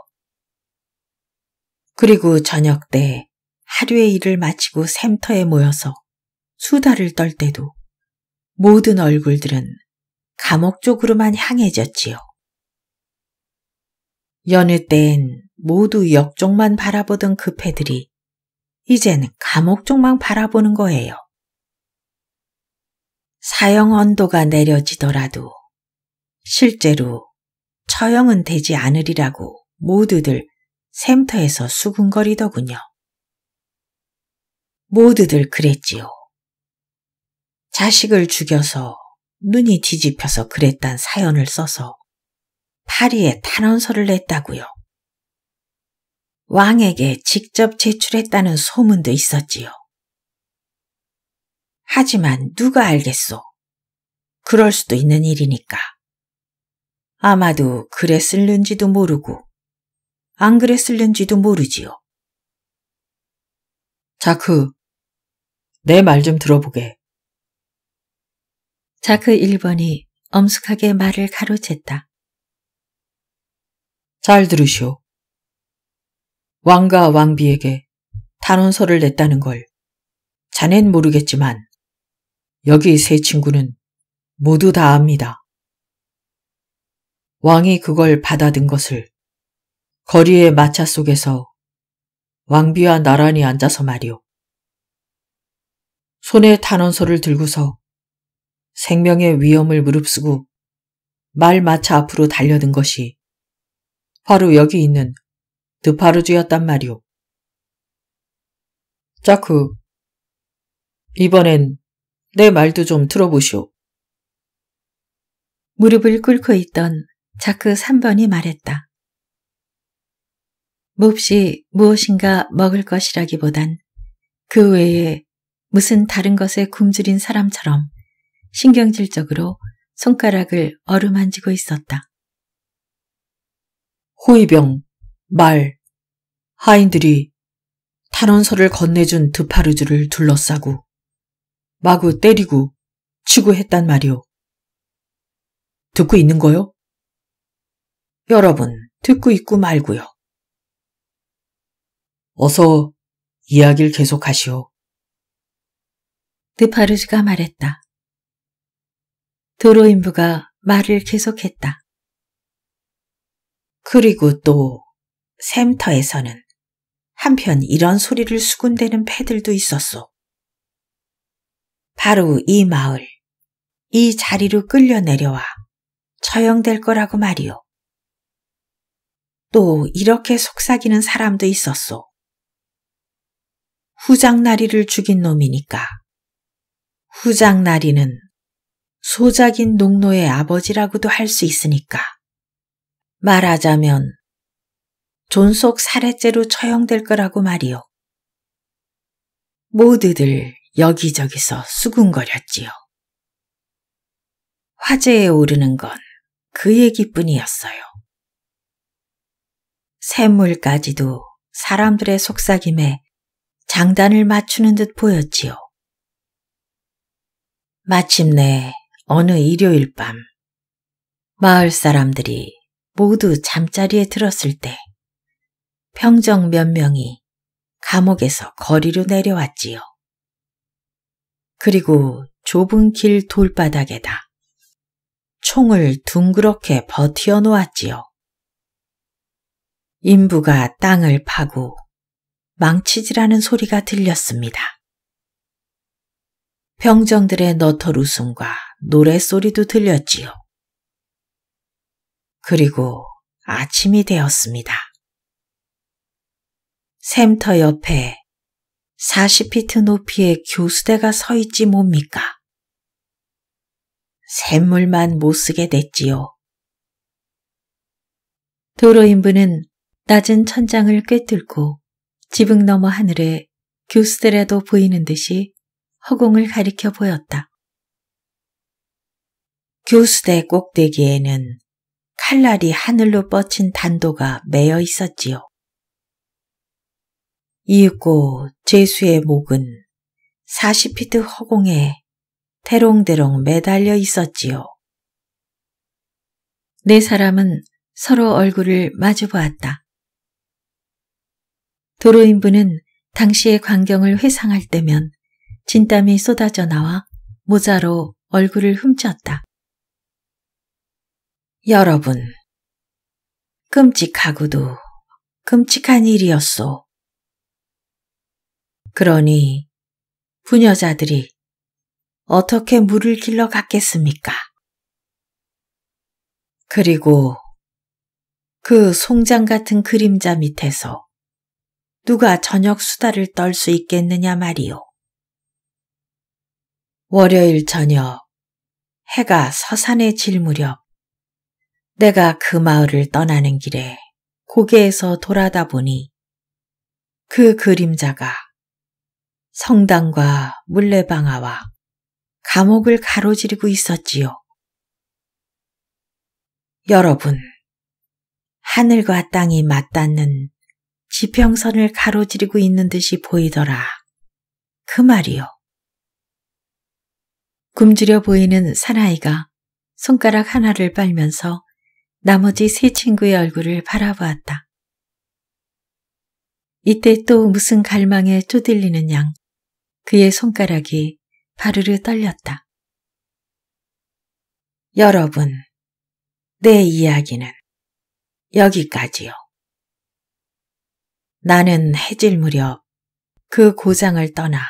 그리고 저녁 때 하루의 일을 마치고 샘터에 모여서 수다를 떨 때도 모든 얼굴들은 감옥 쪽으로만 향해졌지요. 여느 때엔 모두 역쪽만 바라보던 그 패들이 이젠 감옥 쪽만 바라보는 거예요. 사형 언도가 내려지더라도 실제로 처형은 되지 않으리라고 모두들 샘터에서 수군거리더군요. 모두들 그랬지요. 자식을 죽여서 눈이 뒤집혀서 그랬단 사연을 써서 파리에 탄원서를 냈다고요. 왕에게 직접 제출했다는 소문도 있었지요. 하지만 누가 알겠소? 그럴 수도 있는 일이니까. 아마도 그랬을는지도 모르고 안 그랬을는지도 모르지요. 자크, 그 내말좀 들어보게. 자크 1번이 엄숙하게 말을 가로챘다. 잘 들으시오. 왕과 왕비에게 탄원서를 냈다는 걸 자넨 모르겠지만 여기 세 친구는 모두 다 압니다. 왕이 그걸 받아든 것을 거리의 마차 속에서 왕비와 나란히 앉아서 말이오. 손에 탄원서를 들고서 생명의 위험을 무릅쓰고 말마차 앞으로 달려든 것이 바로 여기 있는 드파르주였단 말이오. 자크, 이번엔 내 말도 좀 들어보시오. 무릎을 꿇고 있던 자크 3번이 말했다. 몹시 무엇인가 먹을 것이라기보단 그 외에 무슨 다른 것에 굶주린 사람처럼 신경질적으로 손가락을 어루만지고 있었다. 호위병, 말, 하인들이 탄원서를 건네준 드파르주를 둘러싸고 마구 때리고 치고 했단 말이오. 듣고 있는 거요? 여러분, 듣고 있고 말고요. 어서 이야기를 계속하시오. 드파르즈가 말했다. 드로인부가 말을 계속했다. 그리고 또 샘터에서는 한편 이런 소리를 수군대는 패들도 있었소. 바로 이 마을, 이 자리로 끌려 내려와 처형될 거라고 말이오. 또 이렇게 속삭이는 사람도 있었소. 후장나리를 죽인 놈이니까 후장나리는 소작인 농노의 아버지라고도 할 수 있으니까. 말하자면 존속 살해죄로 처형될 거라고 말이오 모두들 여기저기서 수군거렸지요. 화제에 오르는 건 그 얘기뿐이었어요. 샘물까지도 사람들의 속삭임에 장단을 맞추는 듯 보였지요. 마침내 어느 일요일 밤 마을 사람들이 모두 잠자리에 들었을 때 평정 몇 명이 감옥에서 거리로 내려왔지요. 그리고 좁은 길 돌바닥에다 총을 둥그렇게 버티어 놓았지요. 인부가 땅을 파고 망치질하는 소리가 들렸습니다. 병정들의 너털 웃음과 노랫소리도 들렸지요. 그리고 아침이 되었습니다. 샘터 옆에 40피트 높이의 교수대가 서 있지 뭡니까? 샘물만 못 쓰게 됐지요. 도로인부는 낮은 천장을 꿰뚫고 지붕 너머 하늘에 교수대라도 보이는 듯이 허공을 가리켜 보였다. 교수대 꼭대기에는 칼날이 하늘로 뻗친 단도가 매여 있었지요. 이윽고 제수의 목은 40피트 허공에 대롱대롱 매달려 있었지요. 네 사람은 서로 얼굴을 마주 보았다. 도로인부는 당시의 광경을 회상할 때면 진땀이 쏟아져 나와 모자로 얼굴을 훔쳤다. 여러분, 끔찍하고도 끔찍한 일이었소. 그러니 부녀자들이 어떻게 물을 길러 갔겠습니까? 그리고 그 송장 같은 그림자 밑에서 누가 저녁 수다를 떨 수 있겠느냐 말이오. 월요일 저녁, 해가 서산에 질 무렵, 내가 그 마을을 떠나는 길에 고개에서 돌아다 보니 그 그림자가 성당과 물레방아와 감옥을 가로지르고 있었지요. 여러분, 하늘과 땅이 맞닿는 지평선을 가로지르고 있는 듯이 보이더라. 그 말이요. 굶주려 보이는 사나이가 손가락 하나를 빨면서 나머지 세 친구의 얼굴을 바라보았다. 이때 또 무슨 갈망에 쪼들리는 양 그의 손가락이 바르르 떨렸다. 여러분, 내 이야기는 여기까지요. 나는 해질 무렵 그 고장을 떠나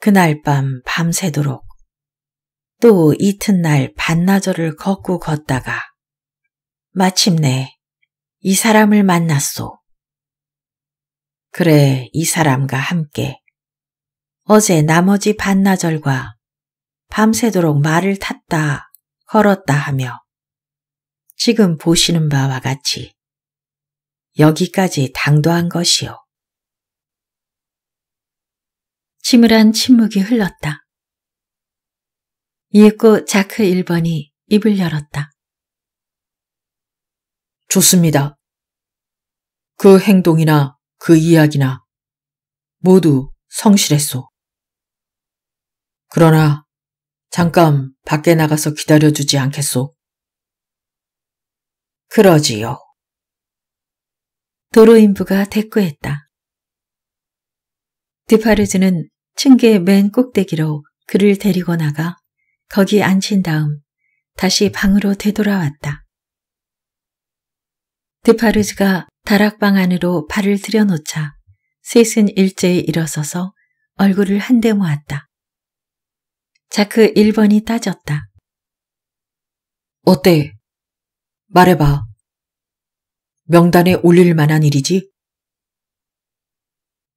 그날 밤 밤새도록 또 이튿날 반나절을 걷고 걷다가 마침내 이 사람을 만났소. 그래 이 사람과 함께 어제 나머지 반나절과 밤새도록 말을 탔다 걸었다 하며 지금 보시는 바와 같이 여기까지 당도한 것이요. 침울한 침묵이 흘렀다. 이윽고 자크 1번이 입을 열었다. 좋습니다. 그 행동이나 그 이야기나 모두 성실했소. 그러나 잠깐 밖에 나가서 기다려주지 않겠소. 그러지요. 도로인부가 대꾸했다. 드파르즈는 층계 맨 꼭대기로 그를 데리고 나가 거기 앉힌 다음 다시 방으로 되돌아왔다. 드파르즈가 다락방 안으로 발을 들여놓자 셋은 일제히 일어서서 얼굴을 한데 모았다. 자크 1번이 따졌다. 어때? 말해봐. 명단에 올릴 만한 일이지?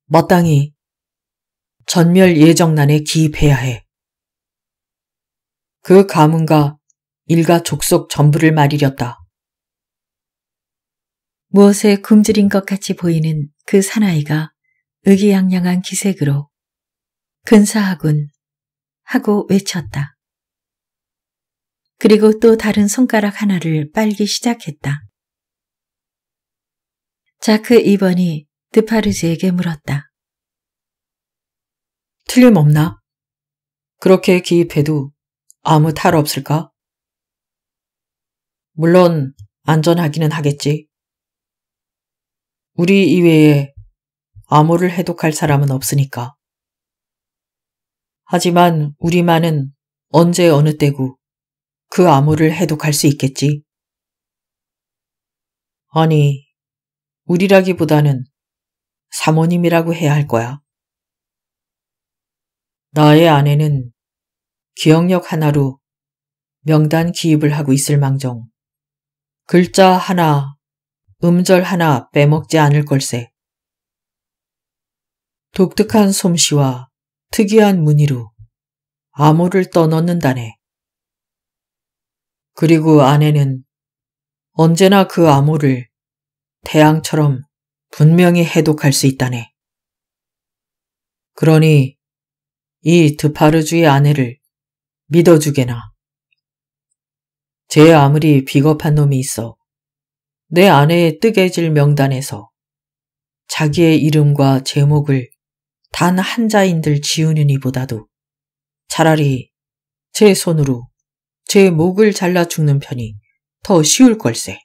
마땅히 전멸 예정란에 기입해야 해. 그 가문과 일가 족속 전부를 말이렸다. 무엇에 굶주린 것 같이 보이는 그 사나이가 의기양양한 기색으로 근사하군 하고 외쳤다. 그리고 또 다른 손가락 하나를 빨기 시작했다. 자크 2번이 그 드파르즈에게 물었다. 틀림없나? 그렇게 기입해도 아무 탈 없을까? 물론 안전하기는 하겠지. 우리 이외에 암호를 해독할 사람은 없으니까. 하지만 우리만은 언제 어느 때고 그 암호를 해독할 수 있겠지. 아니, 우리라기보다는 사모님이라고 해야 할 거야. 나의 아내는 기억력 하나로 명단 기입을 하고 있을 망정. 글자 하나, 음절 하나 빼먹지 않을 걸세. 독특한 솜씨와 특이한 무늬로 암호를 떠넣는다네. 그리고 아내는 언제나 그 암호를 태양처럼 분명히 해독할 수 있다네. 그러니 이 드파르주의 아내를 믿어주게나. 제 아무리 비겁한 놈이 있어 내 아내의 뜨개질 명단에서 자기의 이름과 제목을 단 한자인들 지우느니보다도 차라리 제 손으로 제 목을 잘라 죽는 편이 더 쉬울 걸세.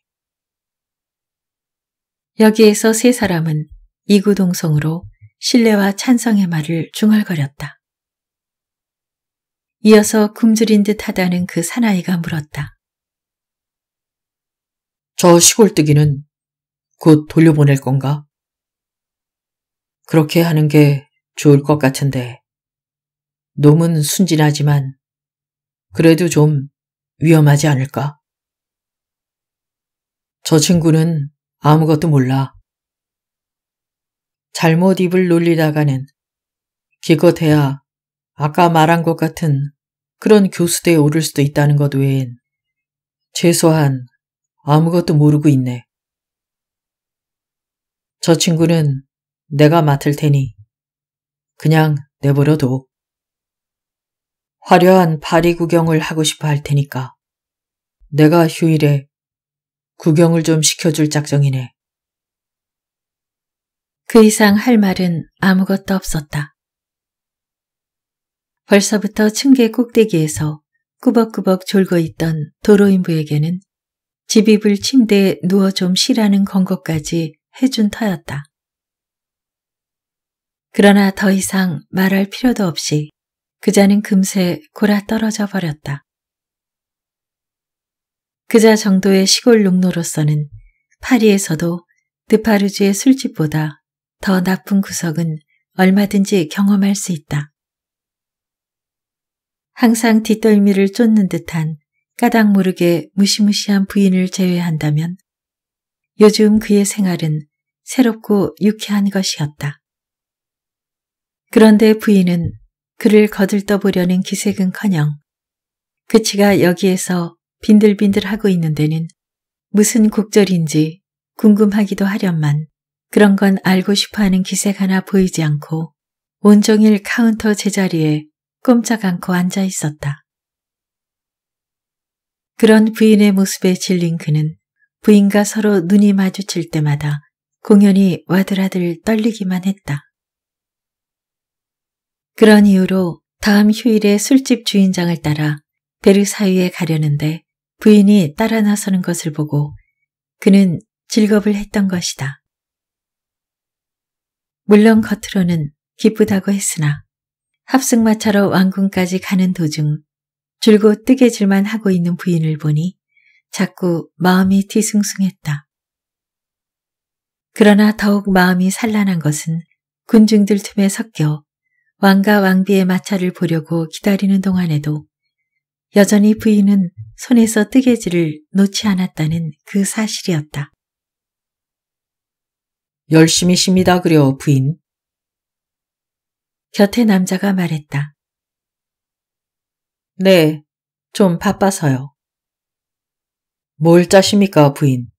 여기에서 세 사람은 이구동성으로 신뢰와 찬성의 말을 중얼거렸다. 이어서 굶주린 듯 하다는 그 사나이가 물었다. 저 시골뜨기는 곧 돌려보낼 건가? 그렇게 하는 게 좋을 것 같은데. 놈은 순진하지만 그래도 좀 위험하지 않을까? 저 친구는 아무것도 몰라. 잘못 입을 놀리다가는 기껏해야 아까 말한 것 같은 그런 교수대에 오를 수도 있다는 것 외엔 최소한 아무것도 모르고 있네. 저 친구는 내가 맡을 테니 그냥 내버려둬. 화려한 파리 구경을 하고 싶어 할 테니까 내가 휴일에 구경을 좀 시켜줄 작정이네. 그 이상 할 말은 아무것도 없었다. 벌써부터 층계 꼭대기에서 꾸벅꾸벅 졸고 있던 도로인부에게는 집이불 침대에 누워 좀 쉬라는 권고까지 해준 터였다. 그러나 더 이상 말할 필요도 없이 그자는 금세 골아 떨어져 버렸다. 그자 정도의 시골 농로로서는 파리에서도 드파르주의 술집보다 더 나쁜 구석은 얼마든지 경험할 수 있다. 항상 뒷덜미를 쫓는 듯한 까닭 모르게 무시무시한 부인을 제외한다면 요즘 그의 생활은 새롭고 유쾌한 것이었다. 그런데 부인은 그를 거들떠보려는 기색은커녕 그치가 여기에서 빈들빈들하고 있는 데는 무슨 곡절인지 궁금하기도 하련만 그런 건 알고 싶어하는 기색 하나 보이지 않고 온종일 카운터 제자리에 꼼짝 않고 앉아 있었다. 그런 부인의 모습에 질린 그는 부인과 서로 눈이 마주칠 때마다 공연히 와들와들 떨리기만 했다. 그런 이유로 다음 휴일에 술집 주인장을 따라 베르사유에 가려는데 부인이 따라 나서는 것을 보고 그는 즐겁을 했던 것이다. 물론 겉으로는 기쁘다고 했으나 합승마차로 왕궁까지 가는 도중 줄곧 뜨개질만 하고 있는 부인을 보니 자꾸 마음이 뒤숭숭했다. 그러나 더욱 마음이 산란한 것은 군중들 틈에 섞여 왕과 왕비의 마차를 보려고 기다리는 동안에도 여전히 부인은 손에서 뜨개질을 놓지 않았다는 그 사실이었다. 열심히 십니다 그려 부인. 곁에 남자가 말했다. 네, 좀 바빠서요. 뭘 짜십니까, 부인?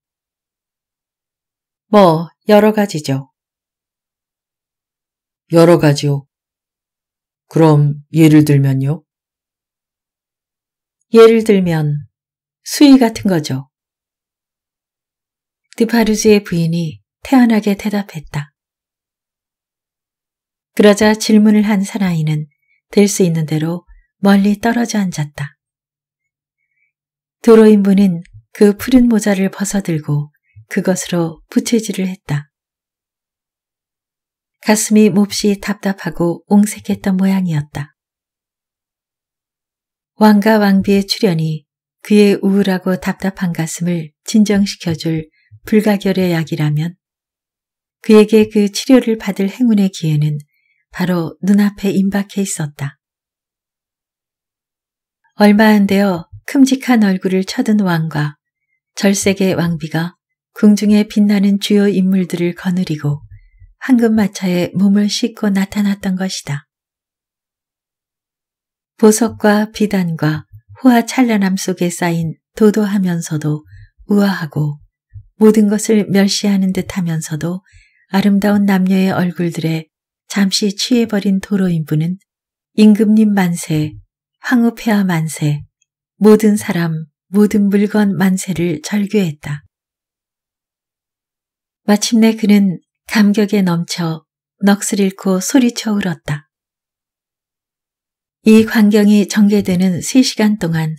뭐, 여러 가지죠. 여러 가지요. 그럼 예를 들면요? 예를 들면 수의 같은 거죠. 디파르즈의 부인이 태연하게 대답했다. 그러자 질문을 한 사나이는 될 수 있는 대로 멀리 떨어져 앉았다. 도로인부는 그 푸른 모자를 벗어들고 그것으로 부채질을 했다. 가슴이 몹시 답답하고 옹색했던 모양이었다. 왕과 왕비의 출현이 그의 우울하고 답답한 가슴을 진정시켜줄 불가결의 약이라면 그에게 그 치료를 받을 행운의 기회는 바로 눈앞에 임박해 있었다. 얼마 안 되어 큼직한 얼굴을 쳐든 왕과 절세계 왕비가 궁중에 빛나는 주요 인물들을 거느리고 황금마차에 몸을 싣고 나타났던 것이다. 보석과 비단과 호화 찬란함 속에 쌓인 도도하면서도 우아하고 모든 것을 멸시하는 듯하면서도 아름다운 남녀의 얼굴들에 잠시 취해버린 도로인부는 임금님 만세, 황후폐하 만세, 모든 사람, 모든 물건 만세를 절규했다. 마침내 그는 감격에 넘쳐 넋을 잃고 소리쳐 울었다. 이 광경이 전개되는 3시간 동안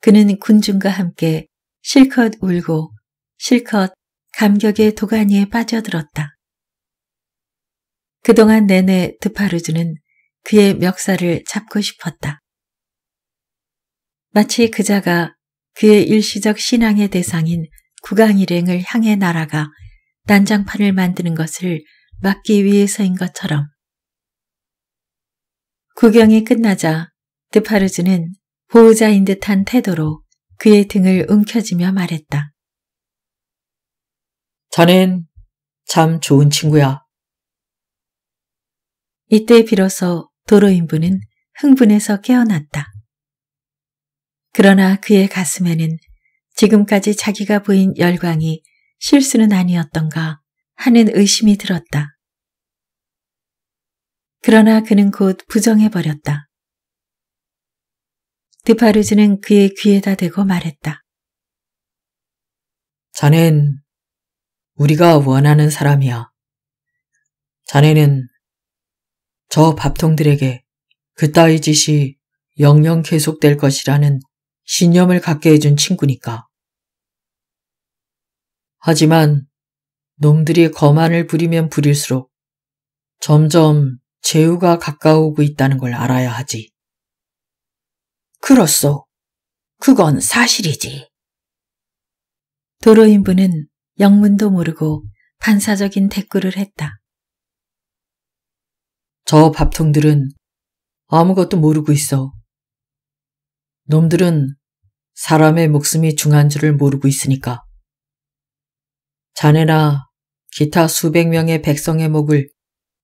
그는 군중과 함께 실컷 울고 실컷 감격의 도가니에 빠져들었다. 그동안 내내 드파르주는 그의 멱살을 잡고 싶었다. 마치 그자가 그의 일시적 신앙의 대상인 국왕일행을 향해 날아가 난장판을 만드는 것을 막기 위해서인 것처럼. 구경이 끝나자 드파르즈는 보호자인 듯한 태도로 그의 등을 움켜쥐며 말했다. 자넨 참 좋은 친구야. 이때 비로소 도로인부는 흥분해서 깨어났다. 그러나 그의 가슴에는 지금까지 자기가 보인 열광이 실수는 아니었던가 하는 의심이 들었다. 그러나 그는 곧 부정해버렸다. 드파르즈는 그의 귀에다 대고 말했다. 자넨 우리가 원하는 사람이야. 자네는 저 밥통들에게 그따위 짓이 영영 계속될 것이라는 신념을 갖게 해준 친구니까. 하지만 놈들이 거만을 부리면 부릴수록 점점 재우가 가까우고 있다는 걸 알아야 하지. 그렇소. 그건 사실이지. 도로인부는 영문도 모르고 반사적인 댓글을 했다. 저 밥통들은 아무것도 모르고 있어. 놈들은 사람의 목숨이 중한 요 줄을 모르고 있으니까. 자네나 기타 수백 명의 백성의 목을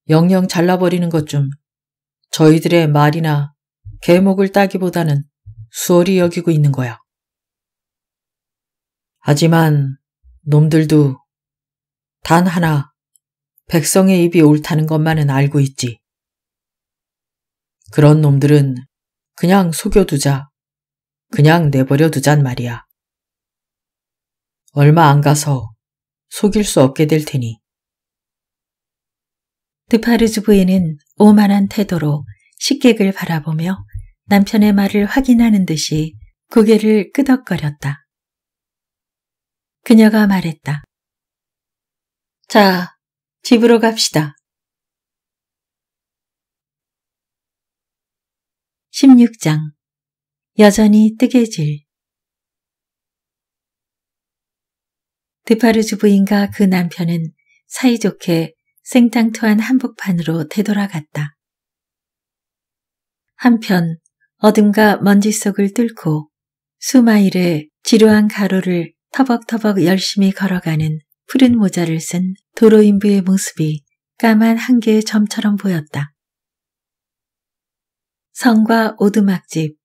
영영 잘라버리는 것좀 저희들의 말이나 개목을 따기보다는 수월히 여기고 있는 거야. 하지만 놈들도 단 하나 백성의 입이 옳다는 것만은 알고 있지. 그런 놈들은 그냥 속여두자. 그냥 내버려 두잔 말이야. 얼마 안 가서 속일 수 없게 될 테니. 드파르즈 부인은 오만한 태도로 식객을 바라보며 남편의 말을 확인하는 듯이 고개를 끄덕거렸다. 그녀가 말했다. 자, 집으로 갑시다. 16장 여전히 뜨개질 드파르 주부인과 그 남편은 사이좋게 생탕토한 한복판으로 되돌아갔다. 한편 어둠과 먼지 속을 뚫고 수마일의 지루한 가로를 터벅터벅 열심히 걸어가는 푸른 모자를 쓴 도로인부의 모습이 까만 한 개의 점처럼 보였다. 성과 오두막집,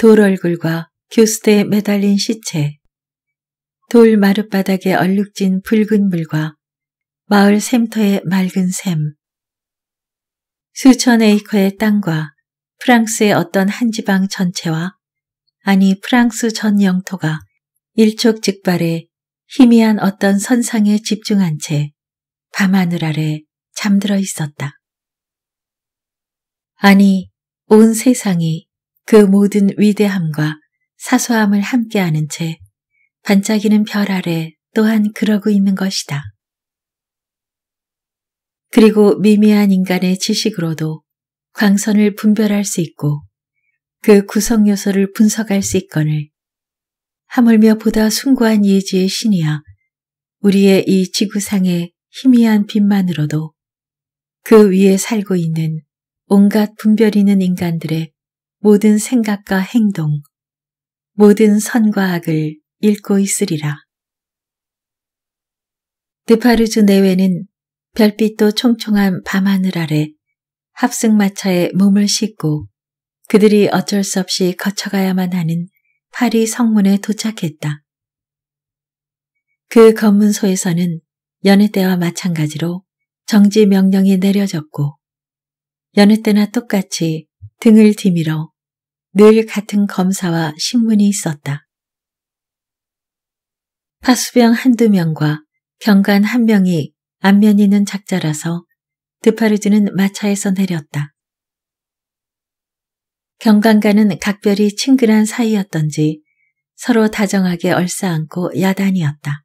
돌 얼굴과 교수대에 매달린 시체, 돌 마룻바닥에 얼룩진 붉은 물과 마을 샘터의 맑은 샘, 수천 에이커의 땅과 프랑스의 어떤 한 지방 전체와 아니 프랑스 전 영토가 일촉즉발의 희미한 어떤 선상에 집중한 채 밤하늘 아래 잠들어 있었다. 아니 온 세상이 그 모든 위대함과 사소함을 함께하는 채 반짝이는 별 아래 또한 그러고 있는 것이다. 그리고 미미한 인간의 지식으로도 광선을 분별할 수 있고 그 구성 요소를 분석할 수 있거늘 하물며 보다 숭고한 예지의 신이야 우리의 이 지구상의 희미한 빛만으로도 그 위에 살고 있는 온갖 분별 있는 인간들의 모든 생각과 행동, 모든 선과 악을 읽고 있으리라. 드파르주 내외는 별빛도 총총한 밤하늘 아래 합승마차에 몸을 싣고 그들이 어쩔 수 없이 거쳐가야만 하는 파리 성문에 도착했다. 그 검문소에서는 연애 때와 마찬가지로 정지 명령이 내려졌고 여느 때나 똑같이 등을 뒤밀어 늘 같은 검사와 신문이 있었다. 파수병 한두 명과 경관 한 명이 안면 있는 작자라서 드파르즈는 마차에서 내렸다. 경관과는 각별히 친근한 사이였던지 서로 다정하게 얼싸안고 야단이었다.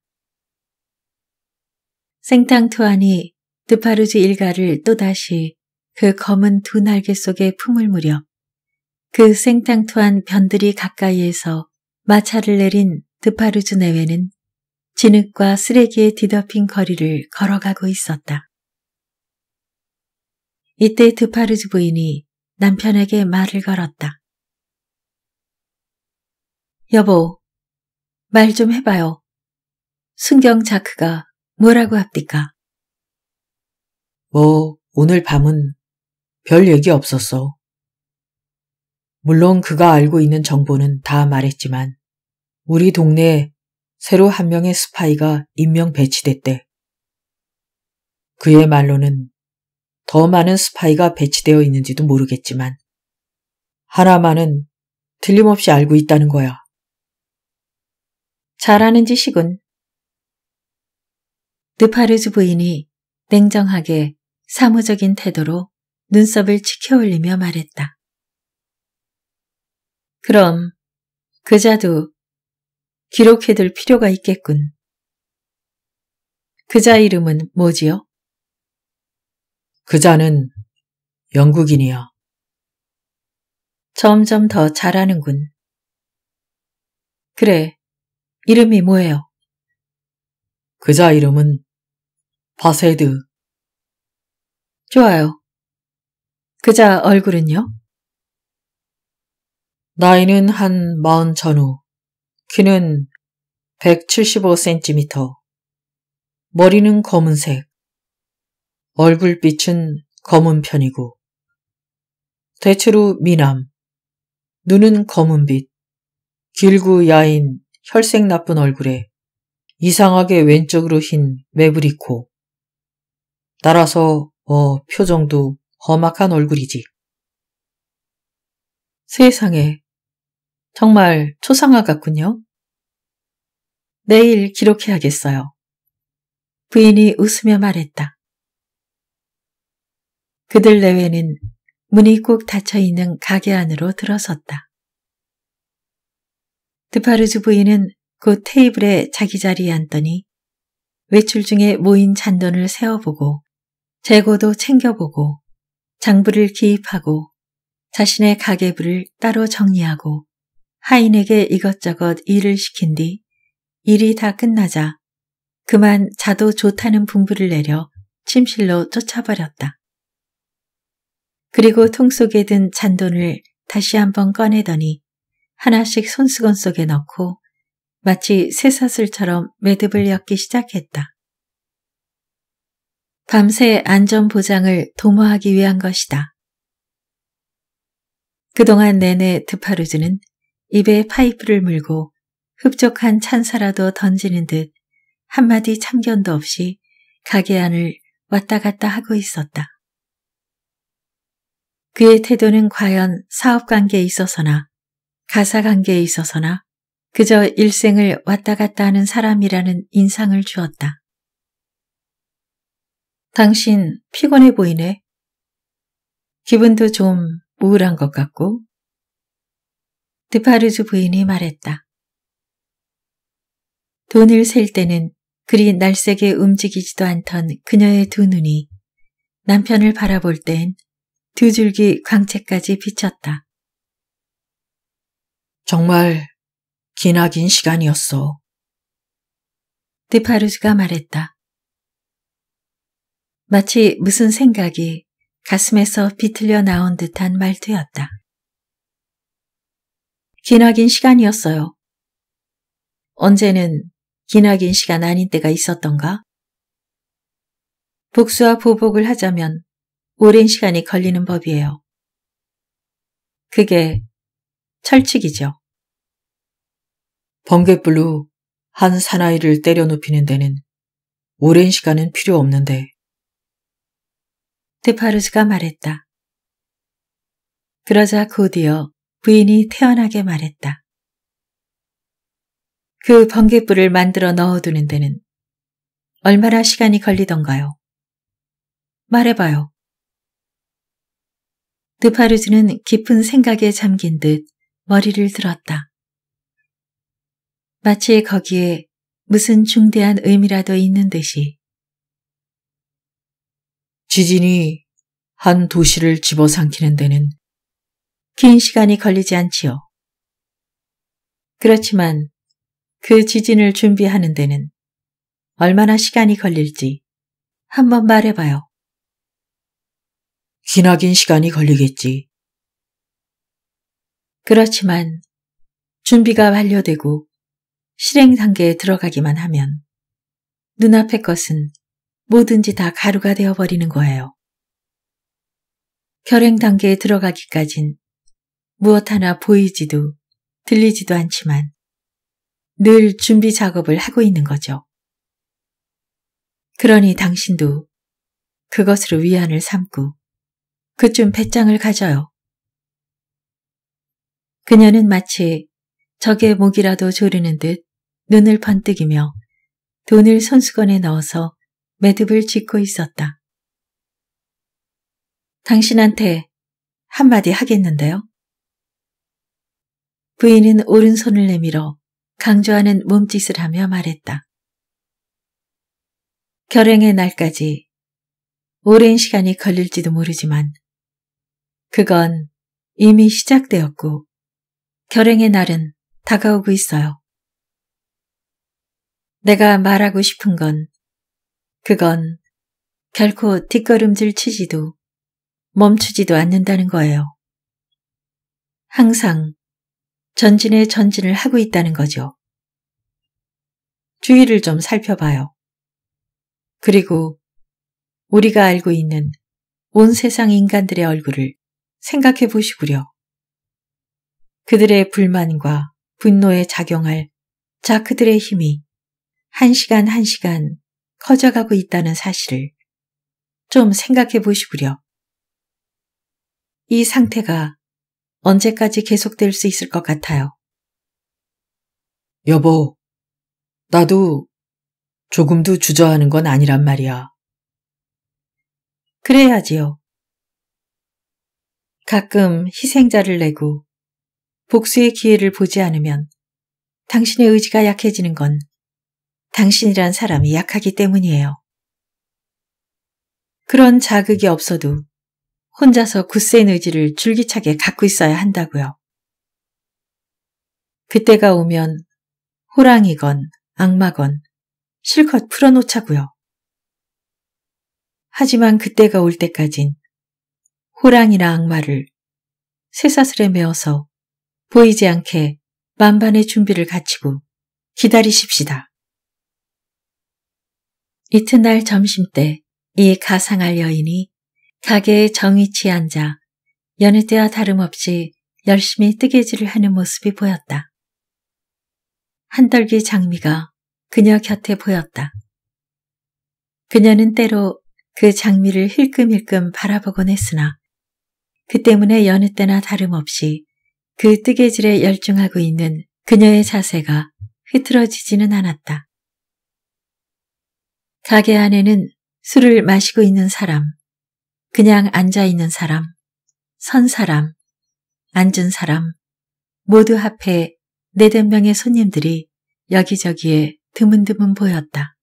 생탕투안이 드파르즈 일가를 또다시 그 검은 두 날개 속에 품을 무렵 그생탕토한 변들이 가까이에서 마찰을 내린 드파르즈 내외는 진흙과 쓰레기에 뒤덮인 거리를 걸어가고 있었다. 이때 드파르즈 부인이 남편에게 말을 걸었다. 여보, 말 좀 해봐요. 순경 자크가 뭐라고 합디까? 뭐, 오늘 밤은 별 얘기 없었어. 물론 그가 알고 있는 정보는 다 말했지만 우리 동네에 새로 한 명의 스파이가 임명 배치됐대. 그의 말로는 더 많은 스파이가 배치되어 있는지도 모르겠지만 하나만은 틀림없이 알고 있다는 거야. 잘하는 지식은 느파르즈 부인이 냉정하게 사무적인 태도로 눈썹을 치켜올리며 말했다. 그럼 그자도 기록해둘 필요가 있겠군. 그자 이름은 뭐지요? 그자는 영국인이야. 점점 더 잘하는군. 그래, 이름이 뭐예요? 그자 이름은 바세드. 좋아요. 그자 얼굴은요? 나이는 한 마흔 전후, 키는 175cm, 머리는 검은색, 얼굴빛은 검은 편이고, 대체로 미남, 눈은 검은빛, 길고 야인 혈색 나쁜 얼굴에 이상하게 왼쪽으로 흰 매부리 코. 따라서 어 표정도 험악한 얼굴이지. 세상에, 정말 초상화 같군요. 내일 기록해야겠어요. 부인이 웃으며 말했다. 그들 내외는 문이 꼭 닫혀있는 가게 안으로 들어섰다. 드파르즈 부인은 곧 테이블에 자기 자리에 앉더니 외출 중에 모인 잔돈을 세어보고 재고도 챙겨보고 장부를 기입하고 자신의 가계부를 따로 정리하고 하인에게 이것저것 일을 시킨 뒤 일이 다 끝나자 그만 자도 좋다는 분부를 내려 침실로 쫓아버렸다. 그리고 통 속에 든 잔돈을 다시 한번 꺼내더니 하나씩 손수건 속에 넣고 마치 새사슬처럼 매듭을 엮기 시작했다. 밤새 안전 보장을 도모하기 위한 것이다. 그동안 내내 드파루즈는 입에 파이프를 물고 흡족한 찬사라도 던지는 듯 한마디 참견도 없이 가게 안을 왔다 갔다 하고 있었다. 그의 태도는 과연 사업 관계에 있어서나 가사 관계에 있어서나 그저 일생을 왔다 갔다 하는 사람이라는 인상을 주었다. 당신 피곤해 보이네. 기분도 좀 우울한 것 같고. 드파르즈 부인이 말했다. 돈을 셀 때는 그리 날색게 움직이지도 않던 그녀의 두 눈이 남편을 바라볼 땐 두 줄기 광채까지 비쳤다. 정말 기나긴 시간이었어. 드파르즈가 말했다. 마치 무슨 생각이 가슴에서 비틀려 나온 듯한 말투였다. 기나긴 시간이었어요. 언제는 기나긴 시간 아닌 때가 있었던가? 복수와 보복을 하자면 오랜 시간이 걸리는 법이에요. 그게 철칙이죠. 번개불로 한 사나이를 때려 눕히는 데는 오랜 시간은 필요 없는데 테파르즈가 말했다. 그러자 곧이어 부인이 태연하게 말했다. 그 번개불을 만들어 넣어두는 데는 얼마나 시간이 걸리던가요? 말해봐요. 드파르즈는 깊은 생각에 잠긴 듯 머리를 들었다. 마치 거기에 무슨 중대한 의미라도 있는 듯이 지진이 한 도시를 집어삼키는 데는 긴 시간이 걸리지 않지요. 그렇지만 그 지진을 준비하는 데는 얼마나 시간이 걸릴지 한번 말해봐요. 기나긴 시간이 걸리겠지. 그렇지만 준비가 완료되고 실행 단계에 들어가기만 하면 눈앞의 것은 뭐든지 다 가루가 되어버리는 거예요. 결행 단계에 들어가기까진 무엇 하나 보이지도 들리지도 않지만 늘 준비 작업을 하고 있는 거죠. 그러니 당신도 그것으로 위안을 삼고 그쯤 배짱을 가져요. 그녀는 마치 적의 목이라도 조르는 듯 눈을 번뜩이며 돈을 손수건에 넣어서 매듭을 짓고 있었다. 당신한테 한마디 하겠는데요? 부인은 오른손을 내밀어 강조하는 몸짓을 하며 말했다. 결행의 날까지 오랜 시간이 걸릴지도 모르지만 그건 이미 시작되었고 결행의 날은 다가오고 있어요. 내가 말하고 싶은 건 그건 결코 뒷걸음질 치지도 멈추지도 않는다는 거예요. 항상 전진에 전진을 하고 있다는 거죠. 주위를 좀 살펴봐요. 그리고 우리가 알고 있는 온 세상 인간들의 얼굴을 생각해 보시구려. 그들의 불만과 분노에 작용할 자크들의 힘이 한 시간 한 시간 커져가고 있다는 사실을 좀 생각해 보시구려. 이 상태가 언제까지 계속될 수 있을 것 같아요. 여보, 나도 조금도 주저하는 건 아니란 말이야. 그래야지요. 가끔 희생자를 내고 복수의 기회를 보지 않으면 당신의 의지가 약해지는 건 당신이란 사람이 약하기 때문이에요. 그런 자극이 없어도 혼자서 굳센 의지를 줄기차게 갖고 있어야 한다고요. 그때가 오면 호랑이건 악마건 실컷 풀어놓자고요. 하지만 그때가 올 때까진 호랑이나 악마를 쇠사슬에 메어서 보이지 않게 만반의 준비를 갖추고 기다리십시다. 이튿날 점심때 이 가상할 여인이 가게에 정위치 에 앉아 여느 때와 다름없이 열심히 뜨개질을 하는 모습이 보였다. 한덜기 장미가 그녀 곁에 보였다. 그녀는 때로 그 장미를 힐끔힐끔 바라보곤 했으나 그 때문에 여느 때나 다름없이 그 뜨개질에 열중하고 있는 그녀의 자세가 흐트러지지는 않았다. 가게 안에는 술을 마시고 있는 사람, 그냥 앉아 있는 사람, 선 사람, 앉은 사람, 모두 합해 네댓 네 명의 손님들이 여기저기에 드문드문 보였다.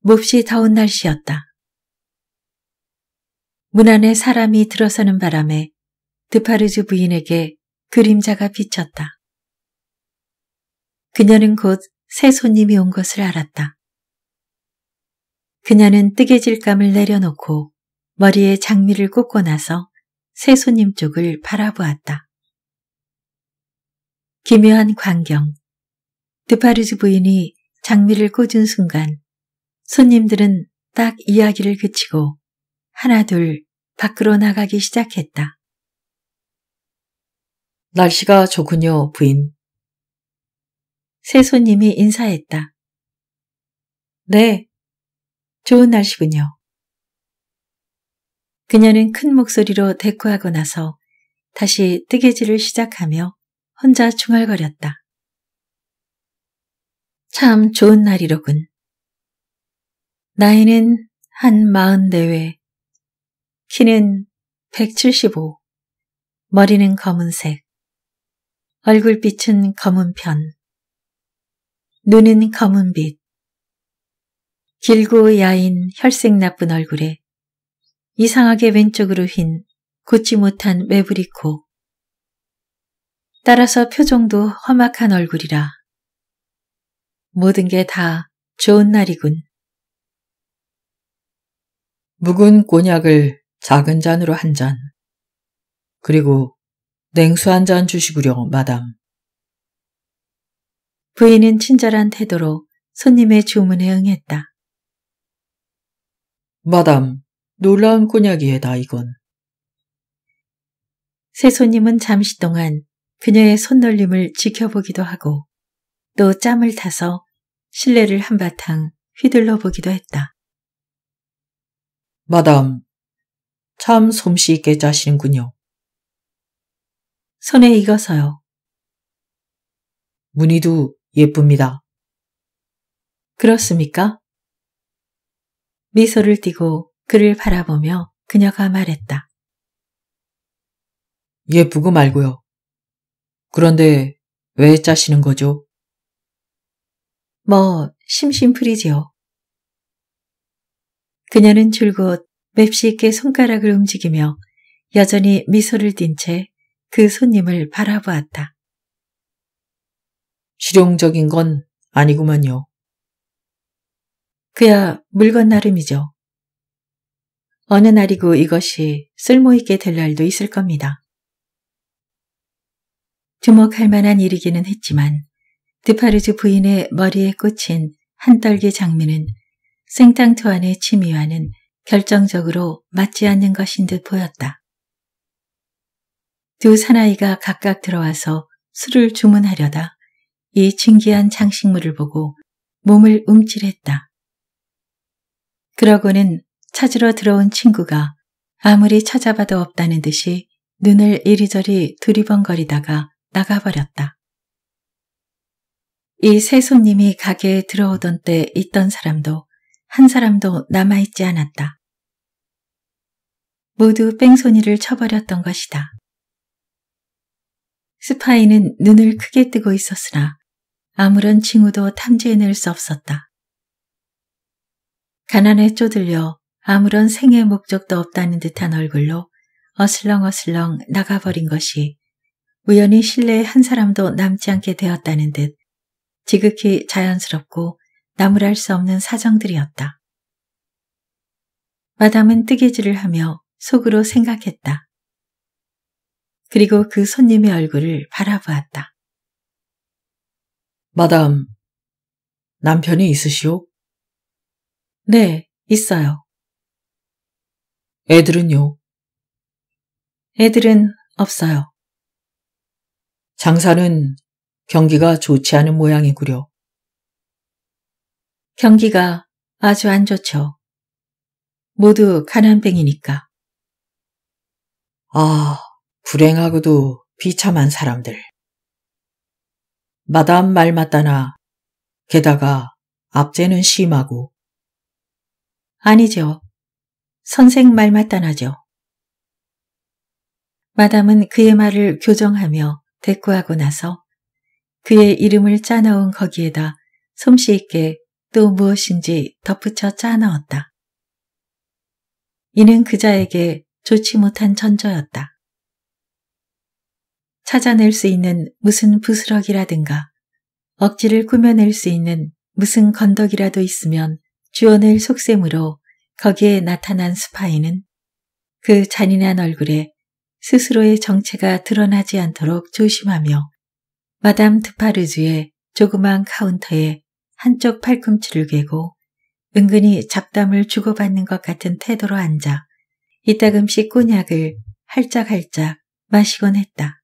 몹시 더운 날씨였다. 문 안에 사람이 들어서는 바람에 드파르즈 부인에게 그림자가 비쳤다. 그녀는 곧 새 손님이 온 것을 알았다. 그녀는 뜨개질감을 내려놓고 머리에 장미를 꽂고 나서 새 손님 쪽을 바라보았다. 기묘한 광경. 드파르즈 부인이 장미를 꽂은 순간 손님들은 딱 이야기를 그치고 하나둘 밖으로 나가기 시작했다. 날씨가 좋군요, 부인. 새 손님이 인사했다. 네, 좋은 날씨군요. 그녀는 큰 목소리로 대꾸하고 나서 다시 뜨개질을 시작하며 혼자 중얼거렸다. 참 좋은 날이로군. 나이는 한 마흔 대외 키는 175, 머리는 검은색, 얼굴빛은 검은 편, 눈은 검은빛, 길고 야인 혈색 나쁜 얼굴에 이상하게 왼쪽으로 흰굳지 못한 외부리 코. 따라서 표정도 험악한 얼굴이라. 모든 게 다 좋은 날이군. 묵은 꼬냑을 작은 잔으로 한 잔. 그리고 냉수 한 잔 주시구려, 마담. 부인은 친절한 태도로 손님의 주문에 응했다. 마담, 놀라운 꼬냑이에다이건 세손님은 잠시 동안 그녀의 손놀림을 지켜보기도 하고 또 짬을 타서 실내를 한바탕 휘둘러 보기도 했다. 마담, 참 솜씨 있게 짜시는군요. 손에 익어서요. 무늬도 예쁩니다. 그렇습니까? 미소를 띠고 그를 바라보며 그녀가 말했다. 예쁘고 말고요. 그런데 왜 짜시는 거죠? 뭐 심심풀이지요. 그녀는 줄곧 맵시 있게 손가락을 움직이며 여전히 미소를 띤 채 그 손님을 바라보았다. 실용적인 건 아니구만요. 그야 물건 나름이죠. 어느 날이고 이것이 쓸모있게 될 날도 있을 겁니다. 주목할 만한 일이기는 했지만 드파르즈 부인의 머리에 꽂힌 한떨기 장미는 생탕토안의 취미와는 결정적으로 맞지 않는 것인 듯 보였다. 두 사나이가 각각 들어와서 술을 주문하려다 이 진기한 장식물을 보고 몸을 움찔했다. 그러고는 찾으러 들어온 친구가 아무리 찾아봐도 없다는 듯이 눈을 이리저리 두리번거리다가 나가버렸다. 이 세 손님이 가게에 들어오던 때 있던 사람도 한 사람도 남아있지 않았다. 모두 뺑소니를 쳐버렸던 것이다. 스파이는 눈을 크게 뜨고 있었으나 아무런 징후도 탐지해낼 수 없었다. 가난에 쪼들려 아무런 생애 목적도 없다는 듯한 얼굴로 어슬렁어슬렁 나가버린 것이 우연히 실내에 한 사람도 남지 않게 되었다는 듯 지극히 자연스럽고 나무랄 수 없는 사정들이었다. 마담은 뜨개질을 하며 속으로 생각했다. 그리고 그 손님의 얼굴을 바라보았다. 마담, 남편이 있으시오? 네, 있어요. 애들은요? 애들은 없어요. 장사는 경기가 좋지 않은 모양이구려. 경기가 아주 안 좋죠. 모두 가난뱅이니까. 아, 불행하고도 비참한 사람들. 마담 말마따나 게다가 압제는 심하고 아니죠. 선생 말 맞다나죠. 마담은 그의 말을 교정하며 대꾸하고 나서 그의 이름을 짜넣은 거기에다 솜씨 있게 또 무엇인지 덧붙여 짜넣었다. 이는 그자에게 좋지 못한 천저였다. 찾아낼 수 있는 무슨 부스럭이라든가 억지를 꾸며낼 수 있는 무슨 건덕이라도 있으면 주어낼 속셈으로 거기에 나타난 스파이는 그 잔인한 얼굴에 스스로의 정체가 드러나지 않도록 조심하며 마담 드파르즈의 조그만 카운터에 한쪽 팔꿈치를 괴고 은근히 잡담을 주고받는 것 같은 태도로 앉아 이따금씩 꼬냑을 할짝할짝 마시곤 했다.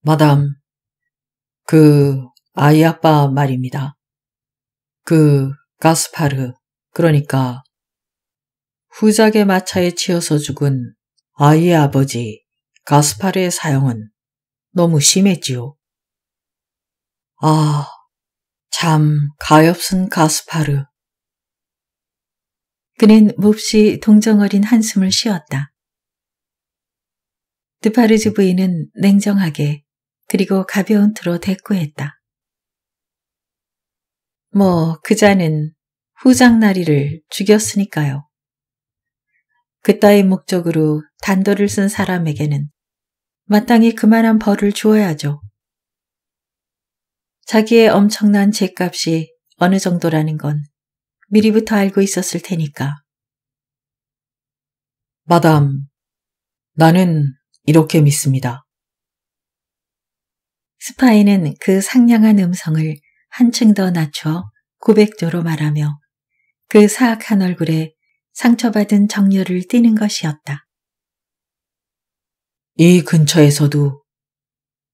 마담, 그 아이 아빠 말입니다. 그 가스파르 그러니까 후작의 마차에 치여서 죽은 아이의 아버지 가스파르의 사형은 너무 심했지요. 아, 참 가엾은 가스파르. 그는 몹시 동정어린 한숨을 쉬었다. 드파르즈 부인은 냉정하게 그리고 가벼운 틀로 대꾸했다. 뭐 그자는 후장나리를 죽였으니까요. 그따위 목적으로 단도를 쓴 사람에게는 마땅히 그만한 벌을 주어야죠. 자기의 엄청난 죄값이 어느 정도라는 건 미리부터 알고 있었을 테니까. 마담, 나는 이렇게 믿습니다. 스파이는 그 상냥한 음성을 한층 더 낮춰 고백조로 말하며 그 사악한 얼굴에 상처받은 정열을 띠는 것이었다. 이 근처에서도